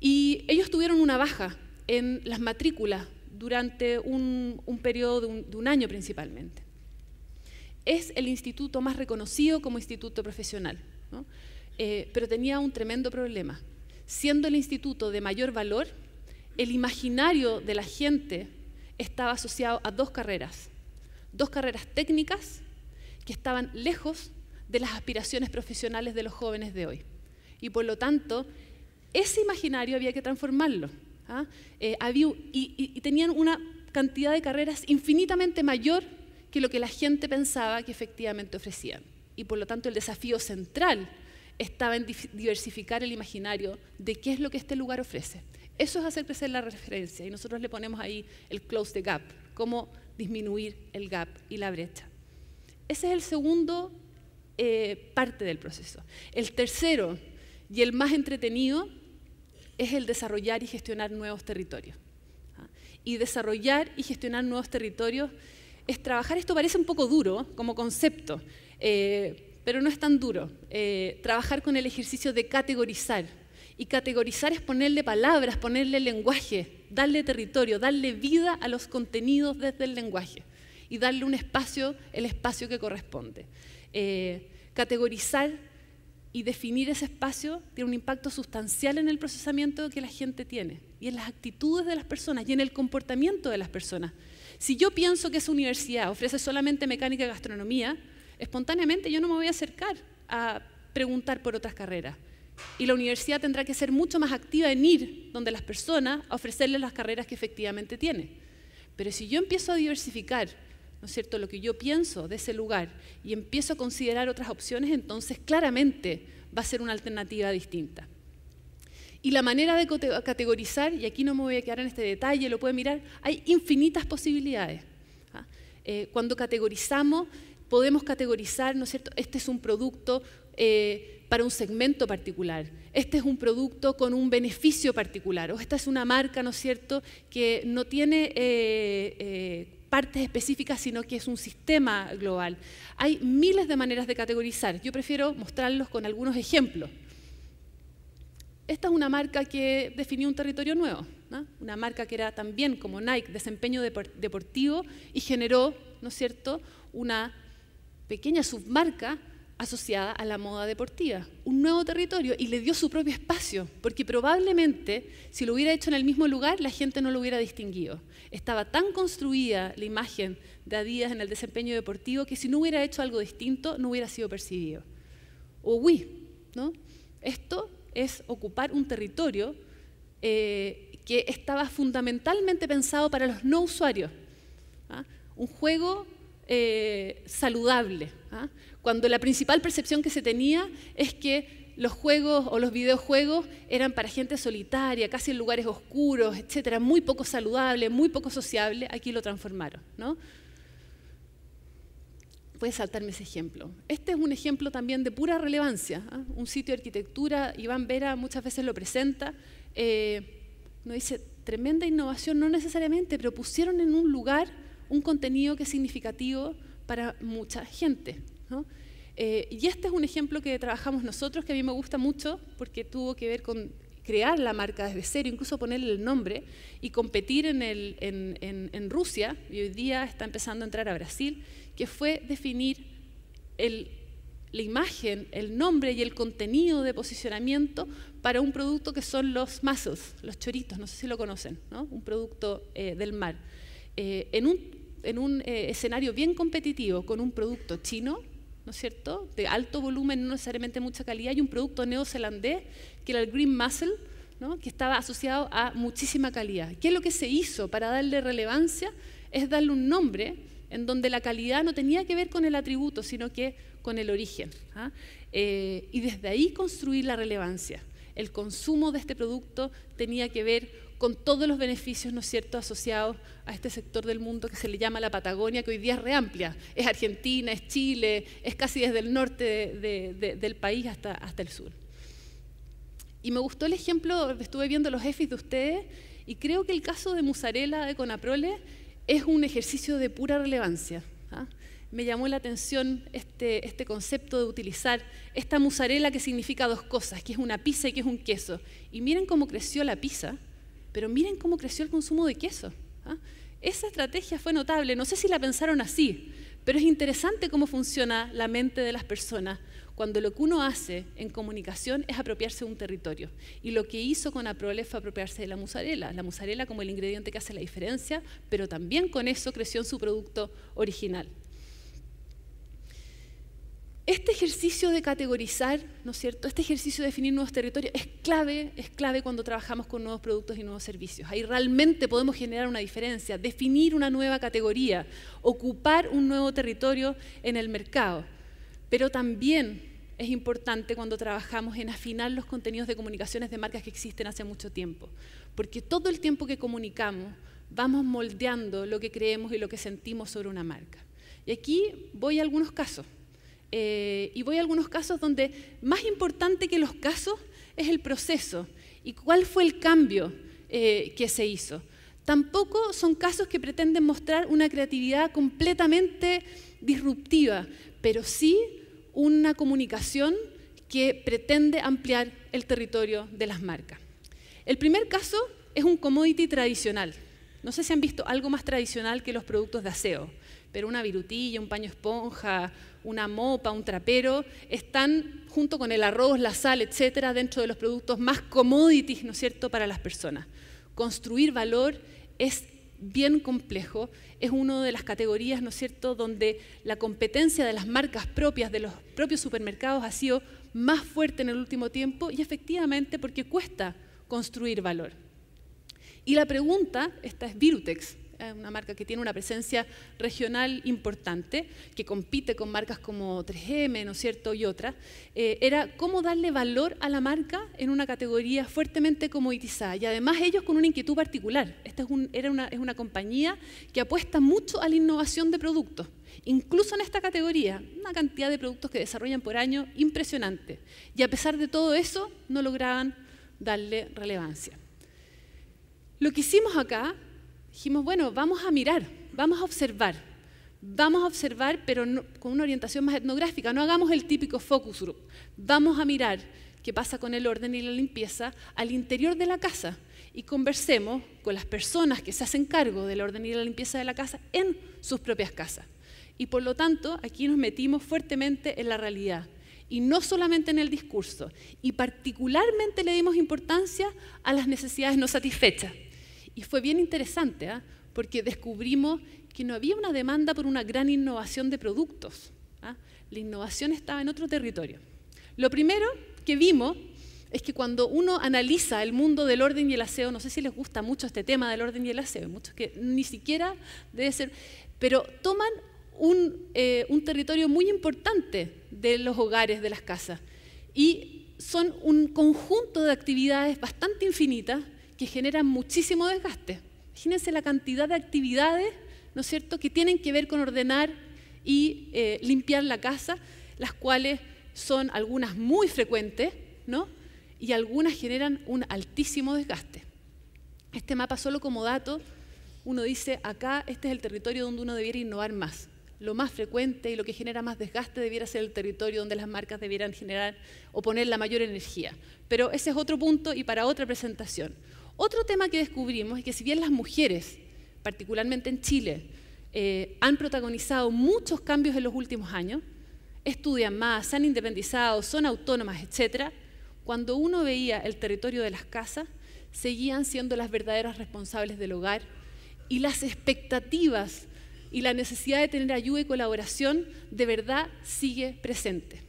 Y ellos tuvieron una baja en las matrículas durante un, un periodo de un, año principalmente. Es el instituto más reconocido como instituto profesional. Eh, pero tenía un tremendo problema. Siendo el instituto de mayor valor, el imaginario de la gente estaba asociado a dos carreras, dos carreras técnicas que estaban lejos de las aspiraciones profesionales de los jóvenes de hoy. Y por lo tanto, ese imaginario había que transformarlo. ¿ah? Eh, y tenían una cantidad de carreras infinitamente mayor que lo que la gente pensaba que efectivamente ofrecían. Y por lo tanto, el desafío central estaba en diversificar el imaginario de qué es lo que este lugar ofrece. Eso es hacer crecer la referencia y nosotros le ponemos ahí el close the gap, cómo disminuir el gap y la brecha. Ese es el segundo eh, parte del proceso. El tercero y el más entretenido es el desarrollar y gestionar nuevos territorios. ¿ah? Y desarrollar y gestionar nuevos territorios es trabajar, esto parece un poco duro como concepto, eh, pero no es tan duro. Eh, trabajar con el ejercicio de categorizar. Y categorizar es ponerle palabras, ponerle lenguaje, darle territorio, darle vida a los contenidos desde el lenguaje y darle un espacio, el espacio que corresponde. Eh, categorizar y definir ese espacio tiene un impacto sustancial en el procesamiento que la gente tiene y en las actitudes de las personas y en el comportamiento de las personas. Si yo pienso que esa universidad ofrece solamente mecánica y gastronomía, espontáneamente yo no me voy a acercar a preguntar por otras carreras. Y la universidad tendrá que ser mucho más activa en ir donde las personas a ofrecerles las carreras que efectivamente tiene. Pero si yo empiezo a diversificar, ¿no es cierto?, lo que yo pienso de ese lugar y empiezo a considerar otras opciones, entonces claramente va a ser una alternativa distinta. Y la manera de categorizar, y aquí no me voy a quedar en este detalle, lo pueden mirar, hay infinitas posibilidades. ¿ah? Eh, cuando categorizamos, podemos categorizar, ¿no es cierto? Este es un producto eh, para un segmento particular, este es un producto con un beneficio particular, o esta es una marca, ¿no es cierto?, que no tiene... Eh, eh, partes específicas, sino que es un sistema global. Hay miles de maneras de categorizar. Yo prefiero mostrarlos con algunos ejemplos. Esta es una marca que definió un territorio nuevo, ¿no? una marca que era también como Nike, desempeño deportivo, y generó, ¿no es cierto?, una pequeña submarca asociada a la moda deportiva, un nuevo territorio y le dio su propio espacio, porque probablemente si lo hubiera hecho en el mismo lugar la gente no lo hubiera distinguido. Estaba tan construida la imagen de Adidas en el desempeño deportivo que si no hubiera hecho algo distinto no hubiera sido percibido. O ¿no? Esto es ocupar un territorio eh, que estaba fundamentalmente pensado para los no usuarios. ¿ah? Un juego eh, saludable. ¿ah? Cuando la principal percepción que se tenía es que los juegos o los videojuegos eran para gente solitaria, casi en lugares oscuros, etcétera, muy poco saludable, muy poco sociable, aquí lo transformaron, ¿no? Puedes saltarme ese ejemplo. Este es un ejemplo también de pura relevancia. ¿ah? Un sitio de arquitectura, Iván Vera muchas veces lo presenta, eh, nos dice, tremenda innovación, no necesariamente, pero pusieron en un lugar un contenido que es significativo para mucha gente. Eh, y este es un ejemplo que trabajamos nosotros, que a mí me gusta mucho, porque tuvo que ver con crear la marca desde cero, incluso ponerle el nombre y competir en, Rusia, y hoy día está empezando a entrar a Brasil, que fue definir la imagen, el nombre y el contenido de posicionamiento para un producto que son los mussels, los choritos, no sé si lo conocen, ¿no? un producto eh, del mar. Eh, en un, en un eh, escenario bien competitivo con un producto chino, ¿no es cierto?, de alto volumen, no necesariamente mucha calidad, y un producto neozelandés, que era el Green Muscle, ¿no? que estaba asociado a muchísima calidad. ¿Qué es lo que se hizo para darle relevancia? Es darle un nombre en donde la calidad no tenía que ver con el atributo, sino que con el origen. ¿ah? Eh, y desde ahí construir la relevancia. El consumo de este producto tenía que ver con todos los beneficios, ¿no es cierto?, asociados a este sector del mundo que se le llama la Patagonia, que hoy día es reamplia. Es Argentina, es Chile, es casi desde el norte del país hasta, hasta el sur. Y me gustó el ejemplo, estuve viendo los EFIs de ustedes, y creo que el caso de Musarela de Conaprole es un ejercicio de pura relevancia. ¿ah? Me llamó la atención este, este concepto de utilizar esta musarela que significa dos cosas, que es una pizza y que es un queso. Y miren cómo creció la pizza pero miren cómo creció el consumo de queso. ¿ah? Esa estrategia fue notable, no sé si la pensaron así, pero es interesante cómo funciona la mente de las personas cuando lo que uno hace en comunicación es apropiarse de un territorio. Y lo que hizo con Aprole fue apropiarse de la mozzarella, la mozzarella como el ingrediente que hace la diferencia, pero también con eso creció en su producto original. Este ejercicio de categorizar, ¿no es cierto? Este ejercicio de definir nuevos territorios es clave, es clave cuando trabajamos con nuevos productos y nuevos servicios. Ahí realmente podemos generar una diferencia, definir una nueva categoría, ocupar un nuevo territorio en el mercado. Pero también es importante cuando trabajamos en afinar los contenidos de comunicaciones de marcas que existen hace mucho tiempo, porque todo el tiempo que comunicamos vamos moldeando lo que creemos y lo que sentimos sobre una marca. Y aquí voy a algunos casos. Eh, y voy a algunos casos donde más importante que los casos es el proceso y cuál fue el cambio eh, que se hizo. Tampoco son casos que pretenden mostrar una creatividad completamente disruptiva, pero sí una comunicación que pretende ampliar el territorio de las marcas. El primer caso es un commodity tradicional. No sé si han visto algo más tradicional que los productos de aseo pero una virutilla, un paño esponja, una mopa, un trapero, están junto con el arroz, la sal, etcétera, dentro de los productos más commodities, ¿no es cierto?, para las personas. Construir valor es bien complejo, es una de las categorías, ¿no es cierto?, donde la competencia de las marcas propias, de los propios supermercados, ha sido más fuerte en el último tiempo y efectivamente porque cuesta construir valor. Y la pregunta, esta es Virutex, eh, una marca que tiene una presencia regional importante, que compite con marcas como 3M, ¿no es cierto?, y otras, eh, era cómo darle valor a la marca en una categoría fuertemente comoditizada. Y además ellos con una inquietud particular. Esta era una, es una compañía que apuesta mucho a la innovación de productos incluso en esta categoría, una cantidad de productos que desarrollan por año impresionante. Y a pesar de todo eso, no lograban darle relevancia. Lo que hicimos acá dijimos, bueno, vamos a mirar, vamos a observar, vamos a observar, pero con una orientación más etnográfica, no hagamos el típico focus group, vamos a mirar qué pasa con el orden y la limpieza al interior de la casa y conversemos con las personas que se hacen cargo del orden y la limpieza de la casa en sus propias casas. Y por lo tanto, aquí nos metimos fuertemente en la realidad y no solamente en el discurso, y particularmente le dimos importancia a las necesidades no satisfechas. Y fue bien interesante, ¿ah? porque descubrimos que no había una demanda por una gran innovación de productos. ¿ah? La innovación estaba en otro territorio. Lo primero que vimos es que cuando uno analiza el mundo del orden y el aseo, no sé si les gusta mucho este tema del orden y el aseo, muchos que ni siquiera debe ser, pero toman un, eh, un territorio muy importante de los hogares, de las casas, y son un conjunto de actividades bastante infinitas que generan muchísimo desgaste. Imagínense la cantidad de actividades, ¿no es cierto?, que tienen que ver con ordenar y eh, limpiar la casa, las cuales son algunas muy frecuentes, Y algunas generan un altísimo desgaste. Este mapa solo como dato, uno dice, acá este es el territorio donde uno debiera innovar más. Lo más frecuente y lo que genera más desgaste debiera ser el territorio donde las marcas debieran generar o poner la mayor energía. Pero ese es otro punto y para otra presentación. Otro tema que descubrimos es que si bien las mujeres, particularmente en Chile, eh, han protagonizado muchos cambios en los últimos años, estudian más, se han independizado, son autónomas, etc., cuando uno veía el territorio de las casas, seguían siendo las verdaderas responsables del hogar y las expectativas y la necesidad de tener ayuda y colaboración de verdad sigue presente.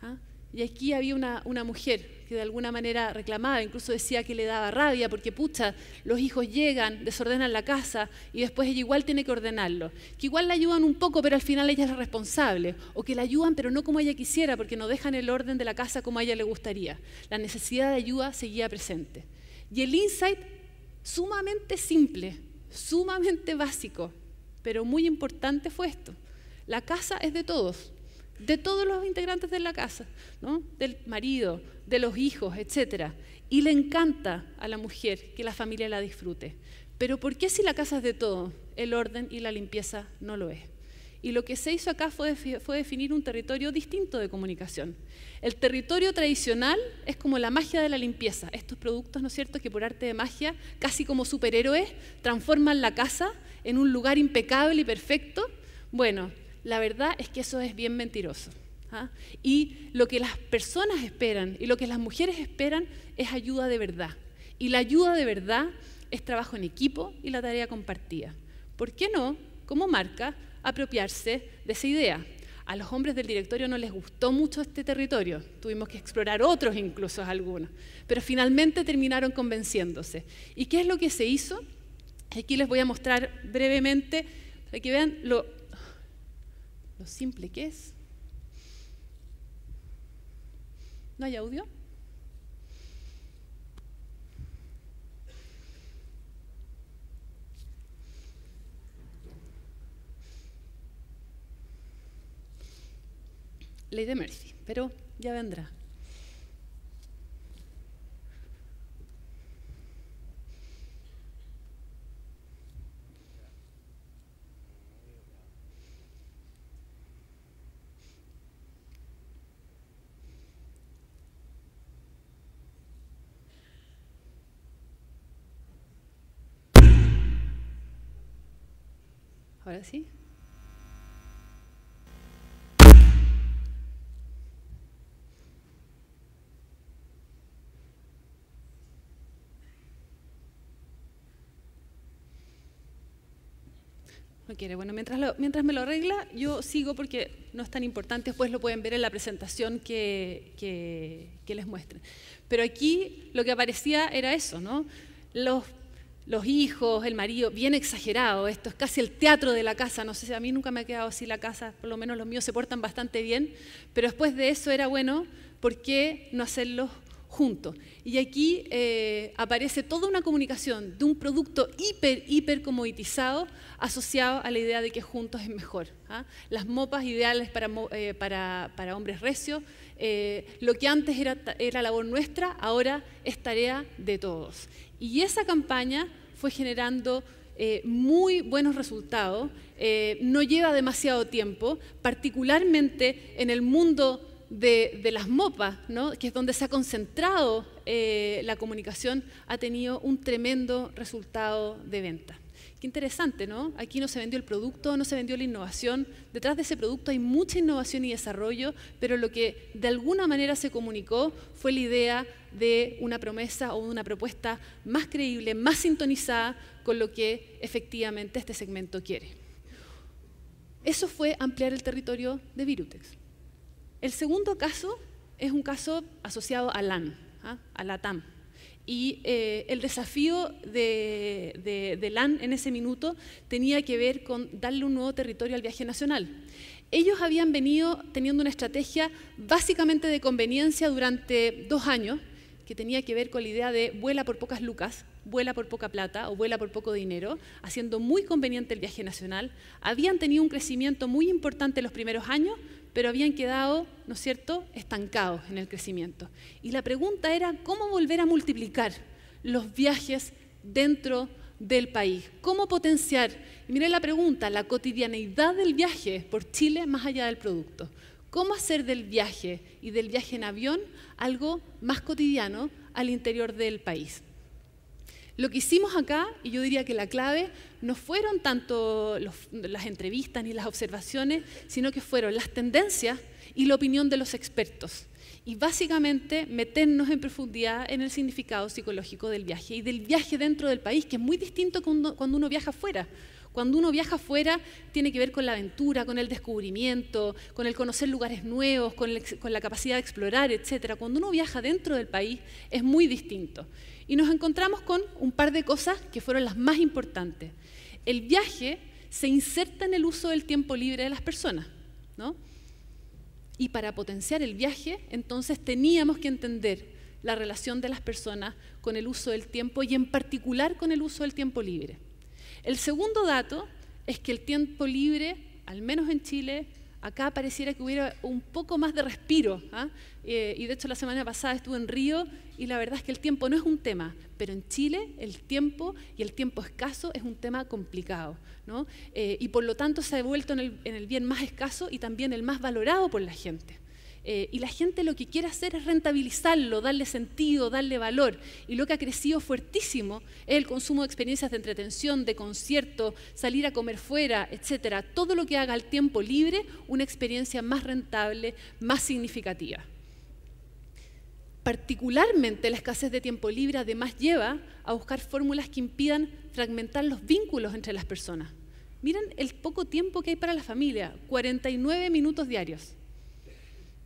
¿Ah? Y aquí había una mujer que de alguna manera reclamaba, incluso decía que le daba rabia porque, pucha, los hijos llegan, desordenan la casa y después ella igual tiene que ordenarlo. Que igual la ayudan un poco, pero al final ella es la responsable. O que la ayudan, pero no como ella quisiera, porque no dejan el orden de la casa como a ella le gustaría. La necesidad de ayuda seguía presente. Y el insight, sumamente simple, sumamente básico, pero muy importante fue esto. La casa es de todos, de todos los integrantes de la casa, del marido, de los hijos, etc. Y le encanta a la mujer que la familia la disfrute. Pero ¿por qué si la casa es de todo, el orden y la limpieza no lo es? Y lo que se hizo acá fue, fue definir un territorio distinto de comunicación. El territorio tradicional es como la magia de la limpieza. Estos productos, ¿no es cierto?, que por arte de magia, casi como superhéroes, transforman la casa en un lugar impecable y perfecto. Bueno, la verdad es que eso es bien mentiroso. ¿ah? Y lo que las personas esperan y lo que las mujeres esperan es ayuda de verdad. Y la ayuda de verdad es trabajo en equipo y la tarea compartida. ¿Por qué no, como marca, apropiarse de esa idea? A los hombres del directorio no les gustó mucho este territorio, tuvimos que explorar otros incluso algunos, pero finalmente terminaron convenciéndose. ¿Y qué es lo que se hizo? Aquí les voy a mostrar brevemente, para que vean lo lo simple que es. ¿No hay audio? Ley de Mercy, pero ya vendrá. No quiere. Bueno, mientras, mientras me lo arregla, yo sigo porque no es tan importante, después lo pueden ver en la presentación que, les muestren. Pero aquí lo que aparecía era eso, ¿no? Los los hijos, el marido, bien exagerado, esto es casi el teatro de la casa, no sé, si a mí nunca me ha quedado así la casa, por lo menos los míos se portan bastante bien, pero después de eso era bueno, ¿por qué no hacerlos juntos. Y aquí eh, aparece toda una comunicación de un producto hiper, hiper asociado a la idea de que juntos es mejor. ¿ah? Las mopas ideales para, eh, hombres recios, eh, lo que antes era, era labor nuestra, ahora es tarea de todos. Y esa campaña fue generando muy buenos resultados, no lleva demasiado tiempo, particularmente en el mundo de, las Mopas, que es donde se ha concentrado eh, la comunicación, ha tenido un tremendo resultado de venta. Qué interesante, ¿no? Aquí no se vendió el producto, no se vendió la innovación. Detrás de ese producto hay mucha innovación y desarrollo, pero lo que de alguna manera se comunicó fue la idea de una promesa o una propuesta más creíble, más sintonizada con lo que efectivamente este segmento quiere. Eso fue ampliar el territorio de Virutex. El segundo caso es un caso asociado a LAN, ¿ah? a LATAM. Y eh, el desafío de, de LAN en ese minuto tenía que ver con darle un nuevo territorio al viaje nacional. Ellos habían venido teniendo una estrategia básicamente de conveniencia durante dos años, que tenía que ver con la idea de vuela por pocas lucas, vuela por poca plata o vuela por poco dinero, haciendo muy conveniente el viaje nacional. Habían tenido un crecimiento muy importante en los primeros años, pero habían quedado, ¿no es cierto?, estancados en el crecimiento. Y la pregunta era cómo volver a multiplicar los viajes dentro del país, cómo potenciar, y miren la pregunta, la cotidianeidad del viaje por Chile más allá del producto. ¿Cómo hacer del viaje y del viaje en avión algo más cotidiano al interior del país? Lo que hicimos acá, y yo diría que la clave, no fueron tanto las entrevistas ni las observaciones, sino que fueron las tendencias y la opinión de los expertos. Y básicamente meternos en profundidad en el significado psicológico del viaje y del viaje dentro del país, que es muy distinto cuando, uno viaja fuera. Cuando uno viaja fuera tiene que ver con la aventura, con el descubrimiento, con el conocer lugares nuevos, con, con la capacidad de explorar, etc. Cuando uno viaja dentro del país es muy distinto. Y nos encontramos con un par de cosas que fueron las más importantes. El viaje se inserta en el uso del tiempo libre de las personas, ¿no? Y para potenciar el viaje, entonces teníamos que entender la relación de las personas con el uso del tiempo y en particular con el uso del tiempo libre. El segundo dato es que el tiempo libre, al menos en Chile, acá pareciera que hubiera un poco más de respiro. ¿ah? Eh, y de hecho la semana pasada estuve en Río y la verdad es que el tiempo no es un tema, pero en Chile el tiempo y el tiempo escaso es un tema complicado. ¿no? Eh, y por lo tanto se ha vuelto en el bien más escaso y también el más valorado por la gente. Eh, y la gente lo que quiere hacer es rentabilizarlo, darle sentido, darle valor. Y lo que ha crecido fuertísimo es el consumo de experiencias de entretención, de concierto, salir a comer fuera, etcétera. Todo lo que haga al tiempo libre una experiencia más rentable, más significativa. Particularmente la escasez de tiempo libre además lleva a buscar fórmulas que impidan fragmentar los vínculos entre las personas. Miren el poco tiempo que hay para la familia, 49 minutos diarios.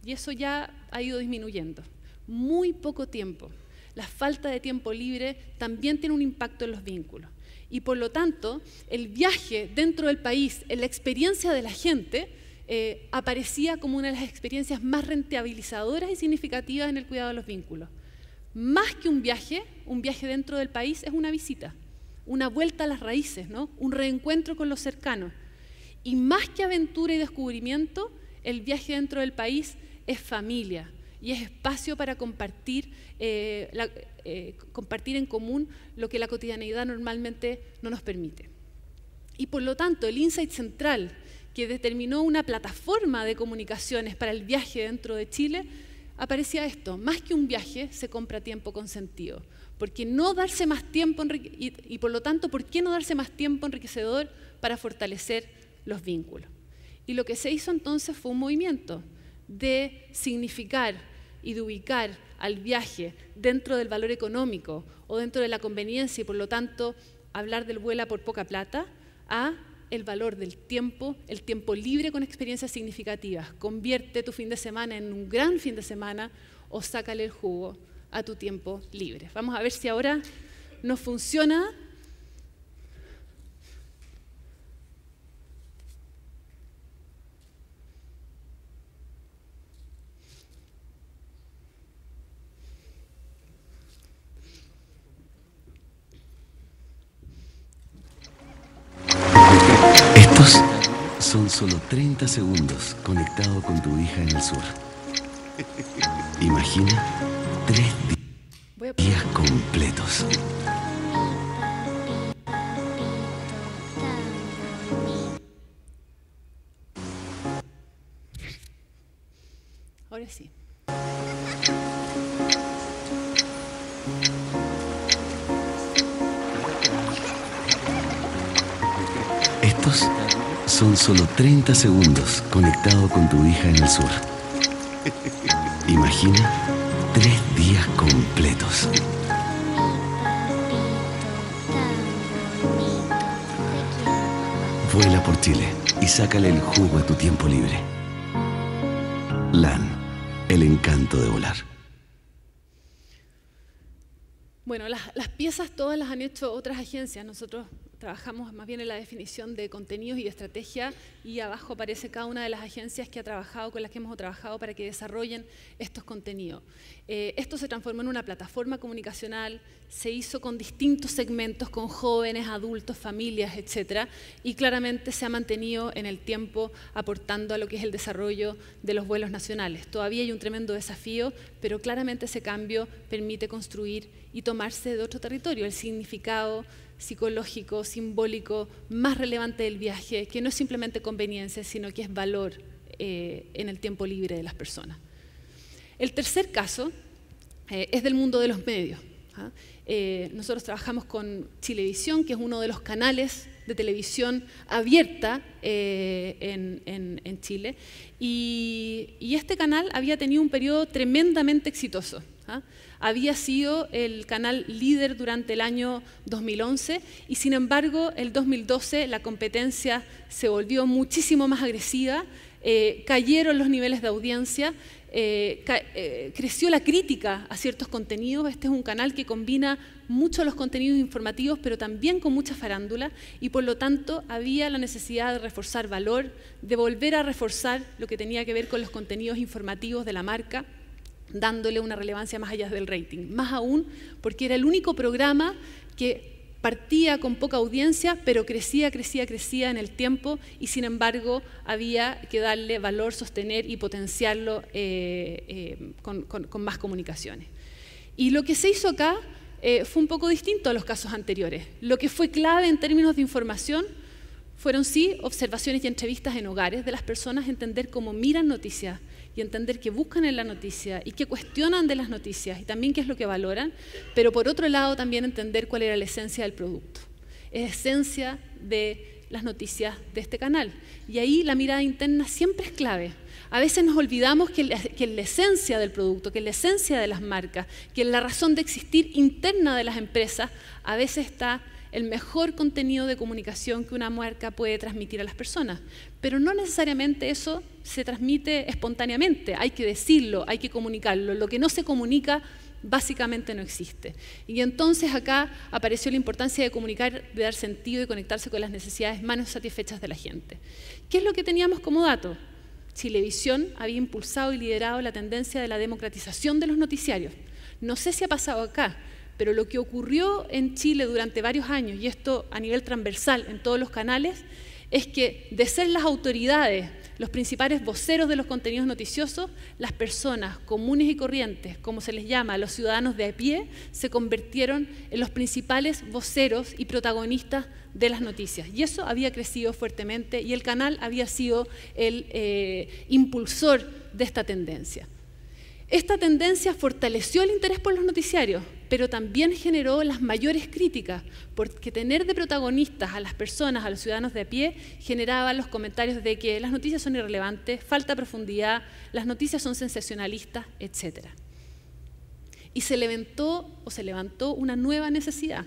Y eso ya ha ido disminuyendo. Muy poco tiempo. La falta de tiempo libre también tiene un impacto en los vínculos. Y por lo tanto, el viaje dentro del país, en la experiencia de la gente, eh, aparecía como una de las experiencias más rentabilizadoras y significativas en el cuidado de los vínculos. Más que un viaje, un viaje dentro del país es una visita, una vuelta a las raíces, ¿no? un reencuentro con los cercanos. Y más que aventura y descubrimiento, el viaje dentro del país es familia y es espacio para compartir, eh, eh, compartir en común lo que la cotidianeidad normalmente no nos permite. Y por lo tanto, el insight central que determinó una plataforma de comunicaciones para el viaje dentro de Chile, aparecía esto, más que un viaje se compra tiempo consentido, porque no darse más tiempo y, y por lo tanto, ¿por qué no darse más tiempo enriquecedor para fortalecer los vínculos? Y lo que se hizo entonces fue un movimiento, de significar y de ubicar al viaje dentro del valor económico o dentro de la conveniencia y por lo tanto hablar del vuela por poca plata a el valor del tiempo, el tiempo libre con experiencias significativas. Convierte tu fin de semana en un gran fin de semana o sácale el jugo a tu tiempo libre. Vamos a ver si ahora nos funciona Son solo 30 segundos conectado con tu hija en el sur. Imagina tres días completos. Ahora sí. Son solo 30 segundos conectado con tu hija en el sur. Imagina tres días completos. Vuela por Chile y sácale el jugo a tu tiempo libre. LAN, el encanto de volar. Bueno, las, las piezas todas las han hecho otras agencias. Nosotros trabajamos más bien en la definición de contenidos y estrategia y abajo aparece cada una de las agencias que ha trabajado, con las que hemos trabajado para que desarrollen estos contenidos. Eh, esto se transformó en una plataforma comunicacional, se hizo con distintos segmentos, con jóvenes, adultos, familias, etcétera, y claramente se ha mantenido en el tiempo aportando a lo que es el desarrollo de los vuelos nacionales. Todavía hay un tremendo desafío, pero claramente ese cambio permite construir y tomarse de otro territorio, el significado psicológico, simbólico, más relevante del viaje, que no es simplemente conveniencia, sino que es valor eh, en el tiempo libre de las personas. El tercer caso eh, es del mundo de los medios. ¿ah? Eh, nosotros trabajamos con Chilevisión, que es uno de los canales de televisión abierta en, Chile. Y, este canal había tenido un periodo tremendamente exitoso. ¿ah? había sido el canal líder durante el año 2011 y sin embargo el 2012 la competencia se volvió muchísimo más agresiva, eh, cayeron los niveles de audiencia, eh, eh, creció la crítica a ciertos contenidos. Este es un canal que combina mucho los contenidos informativos, pero también con mucha farándula, y por lo tanto había la necesidad de reforzar valor, de volver a reforzar lo que tenía que ver con los contenidos informativos de la marca dándole una relevancia más allá del rating. Más aún porque era el único programa que partía con poca audiencia, pero crecía, crecía, crecía en el tiempo y sin embargo había que darle valor, sostener y potenciarlo eh, eh, con, más comunicaciones. Y lo que se hizo acá eh, fue un poco distinto a los casos anteriores. Lo que fue clave en términos de información fueron sí observaciones y entrevistas en hogares de las personas, entender cómo miran noticias, y entender qué buscan en la noticia y qué cuestionan de las noticias y también qué es lo que valoran, pero por otro lado también entender cuál era la esencia del producto, es esencia de las noticias de este canal. Y ahí la mirada interna siempre es clave. A veces nos olvidamos que, que la esencia del producto, que la esencia de las marcas, que la razón de existir interna de las empresas, a veces está el mejor contenido de comunicación que una marca puede transmitir a las personas. Pero no necesariamente eso se transmite espontáneamente, hay que decirlo, hay que comunicarlo. Lo que no se comunica básicamente no existe. Y entonces acá apareció la importancia de comunicar, de dar sentido y conectarse con las necesidades más satisfechas de la gente. ¿Qué es lo que teníamos como dato? Chilevisión había impulsado y liderado la tendencia de la democratización de los noticiarios. No sé si ha pasado acá, pero lo que ocurrió en Chile durante varios años, y esto a nivel transversal en todos los canales, es que de ser las autoridades los principales voceros de los contenidos noticiosos, las personas comunes y corrientes, como se les llama, los ciudadanos de a pie, se convirtieron en los principales voceros y protagonistas de las noticias. Y eso había crecido fuertemente y el canal había sido el eh, impulsor de esta tendencia. Esta tendencia fortaleció el interés por los noticiarios, pero también generó las mayores críticas, porque tener de protagonistas a las personas, a los ciudadanos de a pie, generaba los comentarios de que las noticias son irrelevantes, falta profundidad, las noticias son sensacionalistas, etcétera. Y se levantó, o se levantó una nueva necesidad,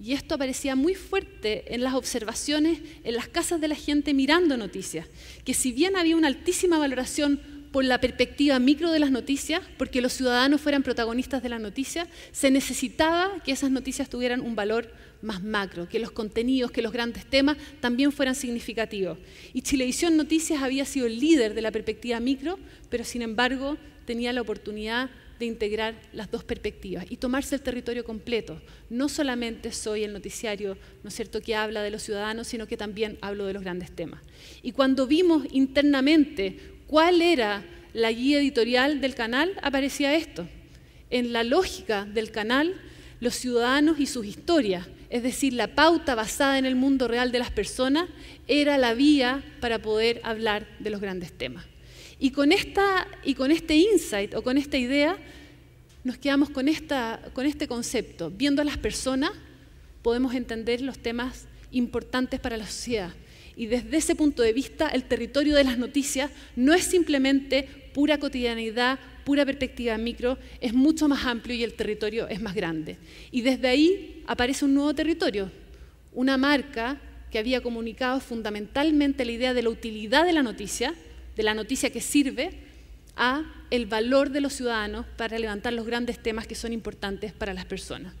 y esto aparecía muy fuerte en las observaciones en las casas de la gente mirando noticias, que si bien había una altísima valoración por la perspectiva micro de las noticias, porque los ciudadanos fueran protagonistas de las noticias, se necesitaba que esas noticias tuvieran un valor más macro, que los contenidos, que los grandes temas también fueran significativos. Y Chilevisión Noticias había sido el líder de la perspectiva micro, pero sin embargo tenía la oportunidad de integrar las dos perspectivas y tomarse el territorio completo. No solamente soy el noticiario, ¿no es cierto?, que habla de los ciudadanos, sino que también hablo de los grandes temas. Y cuando vimos internamente cuál era la guía editorial del canal, aparecía esto. En la lógica del canal, los ciudadanos y sus historias, es decir, la pauta basada en el mundo real de las personas, era la vía para poder hablar de los grandes temas. Y con, esta, y con este insight o con esta idea, nos quedamos con, esta, con este concepto. Viendo a las personas, podemos entender los temas importantes para la sociedad. Y desde ese punto de vista, el territorio de las noticias no es simplemente pura cotidianidad, pura perspectiva micro, es mucho más amplio y el territorio es más grande. Y desde ahí aparece un nuevo territorio, una marca que había comunicado fundamentalmente la idea de la utilidad de la noticia, de la noticia que sirve, a el valor de los ciudadanos para levantar los grandes temas que son importantes para las personas.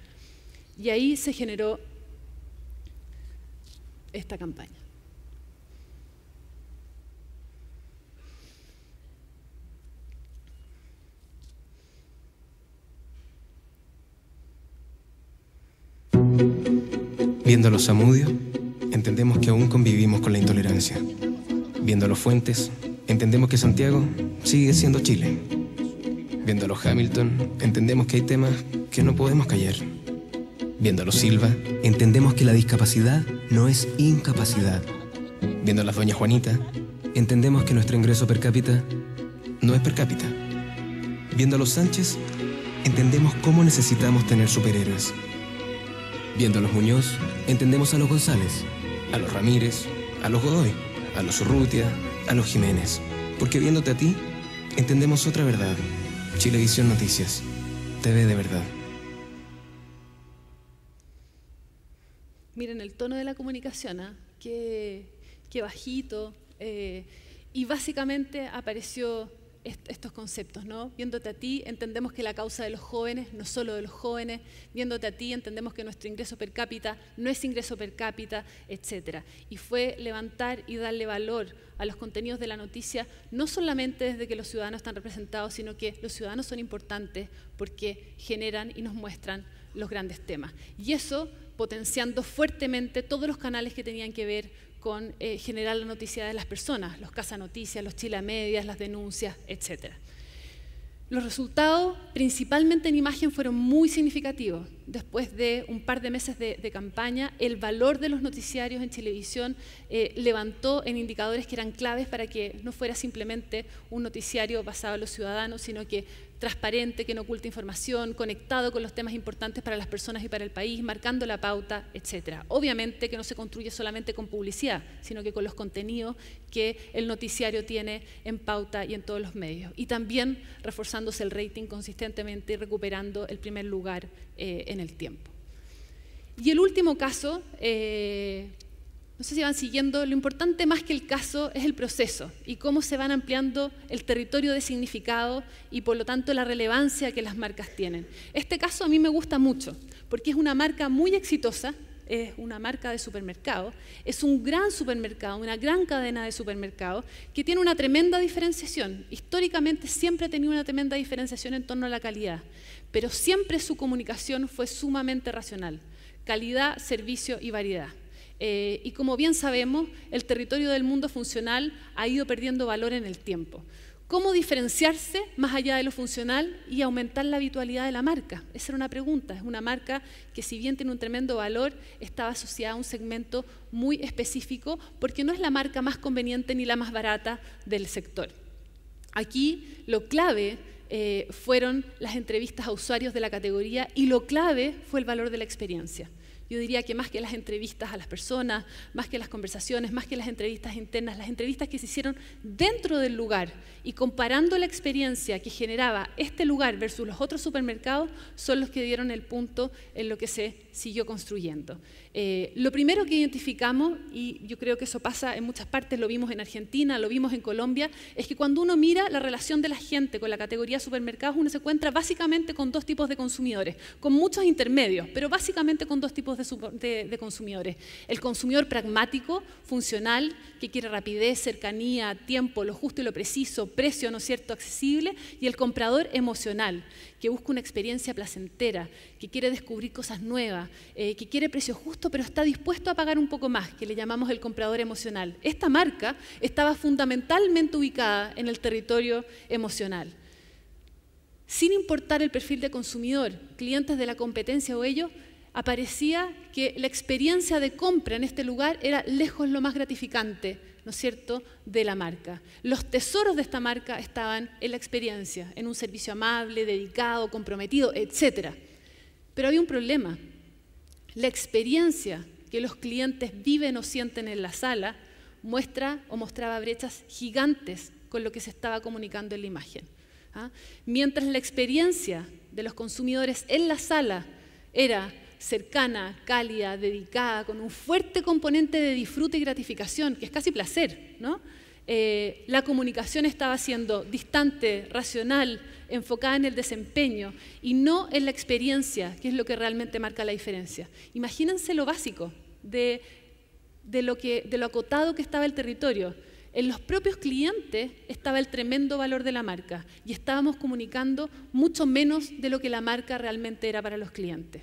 Y ahí se generó esta campaña. Viendo a los Samudio, entendemos que aún convivimos con la intolerancia. Viendo a los fuentes, entendemos que Santiago sigue siendo Chile. Viendo a los Hamilton, entendemos que hay temas que no podemos callar. Viendo a los Silva, entendemos que la discapacidad no es incapacidad. Viendo a las Doña Juanita, entendemos que nuestro ingreso per cápita no es per cápita. Viendo a los Sánchez, entendemos cómo necesitamos tener superhéroes. Viendo a los Muñoz, entendemos a los González, a los Ramírez, a los Godoy, a los Urrutia, a los Jiménez. Porque viéndote a ti, entendemos otra verdad. Chilevisión Noticias, TV de verdad. Miren el tono de la comunicación, ¿ah? qué, bajito. Eh, y básicamente apareció estos conceptos, ¿no? Viéndote a ti, entendemos que la causa de los jóvenes, no solo de los jóvenes, viéndote a ti, entendemos que nuestro ingreso per cápita no es ingreso per cápita, etc. Y fue levantar y darle valor a los contenidos de la noticia, no solamente desde que los ciudadanos están representados, sino que los ciudadanos son importantes porque generan y nos muestran los grandes temas. Y eso potenciando fuertemente todos los canales que tenían que ver con eh, generar la noticia de las personas, los noticias, los chilamedias, las denuncias, etc. Los resultados, principalmente en imagen, fueron muy significativos después de un par de meses de, campaña, el valor de los noticiarios en televisión eh, levantó en indicadores que eran claves para que no fuera simplemente un noticiario basado en los ciudadanos, sino que transparente, que no oculta información, conectado con los temas importantes para las personas y para el país, marcando la pauta, etc. Obviamente que no se construye solamente con publicidad, sino que con los contenidos que el noticiario tiene en pauta y en todos los medios. Y también reforzándose el rating consistentemente y recuperando el primer lugar eh, en el tiempo. Y el último caso, eh, no sé si van siguiendo, lo importante más que el caso es el proceso y cómo se van ampliando el territorio de significado y por lo tanto la relevancia que las marcas tienen. Este caso a mí me gusta mucho porque es una marca muy exitosa, es una marca de supermercado, es un gran supermercado, una gran cadena de supermercados que tiene una tremenda diferenciación. Históricamente siempre ha tenido una tremenda diferenciación en torno a la calidad pero siempre su comunicación fue sumamente racional. Calidad, servicio y variedad. Eh, y como bien sabemos, el territorio del mundo funcional ha ido perdiendo valor en el tiempo. ¿Cómo diferenciarse más allá de lo funcional y aumentar la habitualidad de la marca? Esa era una pregunta. Es una marca que si bien tiene un tremendo valor, estaba asociada a un segmento muy específico porque no es la marca más conveniente ni la más barata del sector. Aquí lo clave eh, fueron las entrevistas a usuarios de la categoría y lo clave fue el valor de la experiencia. Yo diría que más que las entrevistas a las personas, más que las conversaciones, más que las entrevistas internas, las entrevistas que se hicieron dentro del lugar y comparando la experiencia que generaba este lugar versus los otros supermercados son los que dieron el punto en lo que se siguió construyendo. Eh, lo primero que identificamos, y yo creo que eso pasa en muchas partes, lo vimos en Argentina, lo vimos en Colombia, es que cuando uno mira la relación de la gente con la categoría de supermercados, uno se encuentra básicamente con dos tipos de consumidores, con muchos intermedios, pero básicamente con dos tipos de, consumidores. El consumidor pragmático, funcional, que quiere rapidez, cercanía, tiempo, lo justo y lo preciso, precio, ¿no es cierto?, accesible, y el comprador emocional, que busca una experiencia placentera, que quiere descubrir cosas nuevas, eh, que quiere precio justo, pero está dispuesto a pagar un poco más, que le llamamos el comprador emocional. Esta marca estaba fundamentalmente ubicada en el territorio emocional. Sin importar el perfil de consumidor, clientes de la competencia o ellos, aparecía que la experiencia de compra en este lugar era lejos lo más gratificante ¿no es cierto?, de la marca. Los tesoros de esta marca estaban en la experiencia, en un servicio amable, dedicado, comprometido, etc. Pero había un problema. La experiencia que los clientes viven o sienten en la sala muestra o mostraba brechas gigantes con lo que se estaba comunicando en la imagen. ¿ah? Mientras la experiencia de los consumidores en la sala era cercana, cálida, dedicada, con un fuerte componente de disfrute y gratificación, que es casi placer, eh, la comunicación estaba siendo distante, racional, enfocada en el desempeño y no en la experiencia, que es lo que realmente marca la diferencia. Imagínense lo básico de lo acotado que estaba el territorio. En los propios clientes estaba el tremendo valor de la marca y estábamos comunicando mucho menos de lo que la marca realmente era para los clientes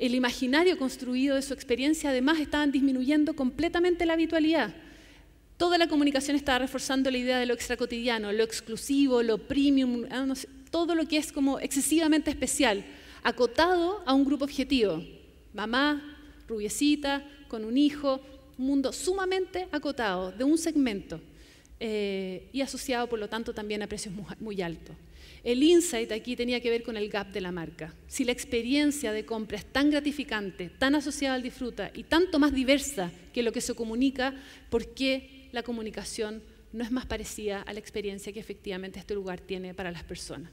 el imaginario construido de su experiencia además estaban disminuyendo completamente la habitualidad. Toda la comunicación estaba reforzando la idea de lo extracotidiano, lo exclusivo, lo premium, ah, todo lo que es como excesivamente especial, acotado a un grupo objetivo. Mamá, rubiecita, con un hijo, un mundo sumamente acotado, de un segmento, eh, y asociado por lo tanto también a precios muy altos. El insight aquí tenía que ver con el gap de la marca. Si la experiencia de compra es tan gratificante, tan asociada al disfruta y tanto más diversa que lo que se comunica, ¿por qué la comunicación no es más parecida a la experiencia que efectivamente este lugar tiene para las personas?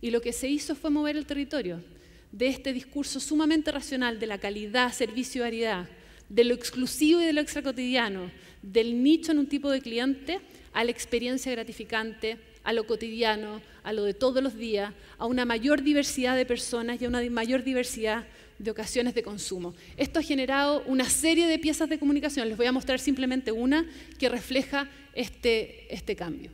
Y lo que se hizo fue mover el territorio de este discurso sumamente racional de la calidad, servicio y variedad, de lo exclusivo y de lo extracotidiano, del nicho en un tipo de cliente, a la experiencia gratificante a lo cotidiano, a lo de todos los días, a una mayor diversidad de personas y a una mayor diversidad de ocasiones de consumo. Esto ha generado una serie de piezas de comunicación. Les voy a mostrar simplemente una que refleja este, este cambio.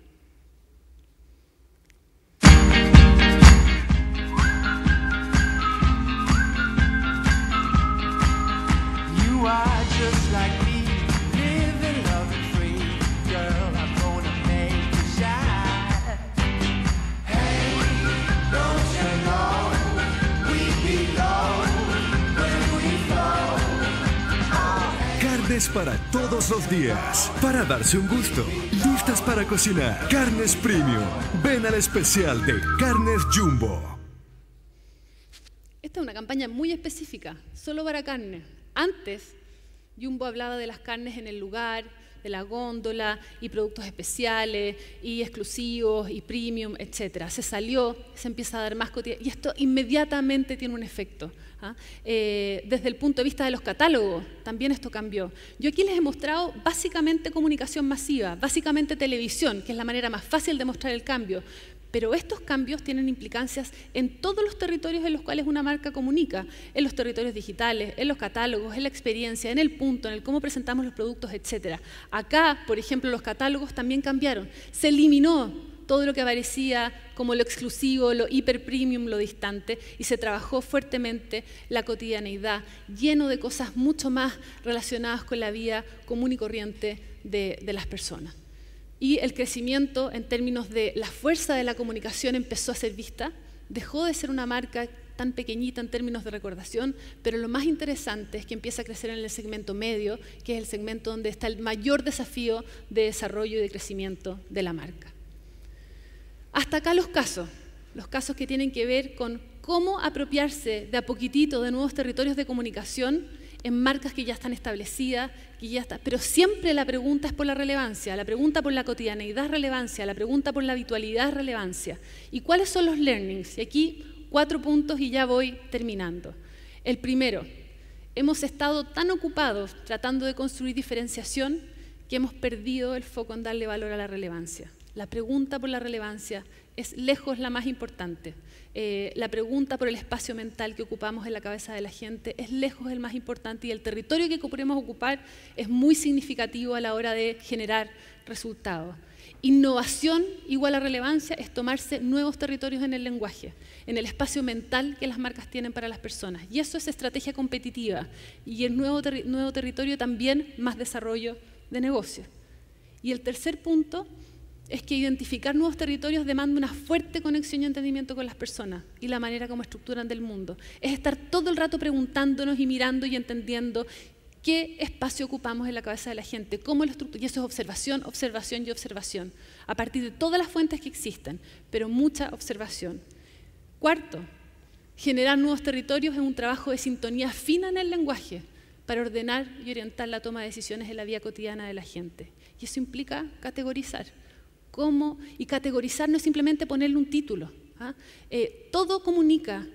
para todos los días, para darse un gusto. Listas para cocinar. Carnes Premium. Ven al especial de Carnes Jumbo. Esta es una campaña muy específica, solo para carne. Antes, Jumbo hablaba de las carnes en el lugar, de la góndola y productos especiales y exclusivos y premium, etc. Se salió, se empieza a dar más cotidiano y esto inmediatamente tiene un efecto. ¿ah? Eh, desde el punto de vista de los catálogos, también esto cambió. Yo aquí les he mostrado básicamente comunicación masiva, básicamente televisión, que es la manera más fácil de mostrar el cambio. Pero estos cambios tienen implicancias en todos los territorios en los cuales una marca comunica, en los territorios digitales, en los catálogos, en la experiencia, en el punto, en el cómo presentamos los productos, etc. Acá, por ejemplo, los catálogos también cambiaron. Se eliminó todo lo que aparecía como lo exclusivo, lo hiper premium, lo distante, y se trabajó fuertemente la cotidianeidad, lleno de cosas mucho más relacionadas con la vida común y corriente de, de las personas. Y el crecimiento en términos de la fuerza de la comunicación empezó a ser vista, dejó de ser una marca tan pequeñita en términos de recordación, pero lo más interesante es que empieza a crecer en el segmento medio, que es el segmento donde está el mayor desafío de desarrollo y de crecimiento de la marca. Hasta acá los casos, los casos que tienen que ver con cómo apropiarse de a poquitito de nuevos territorios de comunicación en marcas que ya están establecidas, que ya está. Pero siempre la pregunta es por la relevancia, la pregunta por la cotidianeidad es relevancia, la pregunta por la habitualidad es relevancia. ¿Y cuáles son los learnings? Y aquí cuatro puntos y ya voy terminando. El primero, hemos estado tan ocupados tratando de construir diferenciación que hemos perdido el foco en darle valor a la relevancia. La pregunta por la relevancia es lejos la más importante. Eh, la pregunta por el espacio mental que ocupamos en la cabeza de la gente es lejos el más importante y el territorio que queremos ocupar es muy significativo a la hora de generar resultados. Innovación igual a relevancia es tomarse nuevos territorios en el lenguaje, en el espacio mental que las marcas tienen para las personas. Y eso es estrategia competitiva y el nuevo, nuevo territorio también más desarrollo de negocio. Y el tercer punto es que identificar nuevos territorios demanda una fuerte conexión y entendimiento con las personas y la manera como estructuran del mundo. Es estar todo el rato preguntándonos y mirando y entendiendo qué espacio ocupamos en la cabeza de la gente, cómo lo estructura. Y eso es observación, observación y observación, a partir de todas las fuentes que existen, pero mucha observación. Cuarto, generar nuevos territorios es un trabajo de sintonía fina en el lenguaje para ordenar y orientar la toma de decisiones en la vida cotidiana de la gente. Y eso implica categorizar cómo, y categorizar no es simplemente ponerle un título. ¿ah? Eh, todo comunica,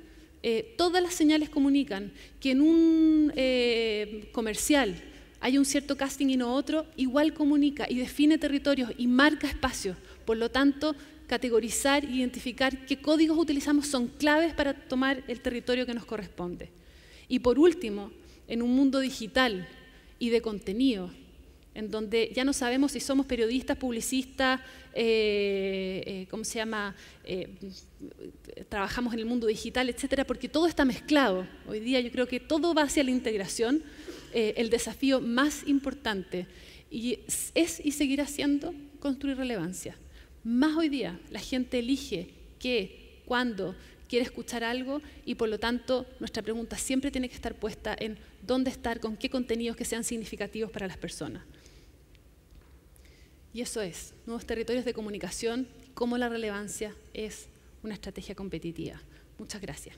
eh, todas las señales comunican que en un eh, comercial hay un cierto casting y no otro, igual comunica y define territorios y marca espacios. Por lo tanto, categorizar, identificar qué códigos utilizamos son claves para tomar el territorio que nos corresponde. Y por último, en un mundo digital y de contenido, en donde ya no sabemos si somos periodistas, publicistas, eh, eh, ¿cómo se llama? Eh, trabajamos en el mundo digital, etcétera, porque todo está mezclado. Hoy día yo creo que todo va hacia la integración, el desafío más importante. Y es y seguirá siendo construir relevancia. Más hoy día la gente elige qué, cuándo, quiere escuchar algo y por lo tanto nuestra pregunta siempre tiene que estar puesta en dónde estar, con qué contenidos que sean significativos para las personas. Y eso es, nuevos territorios de comunicación, cómo la relevancia es una estrategia competitiva. Muchas gracias.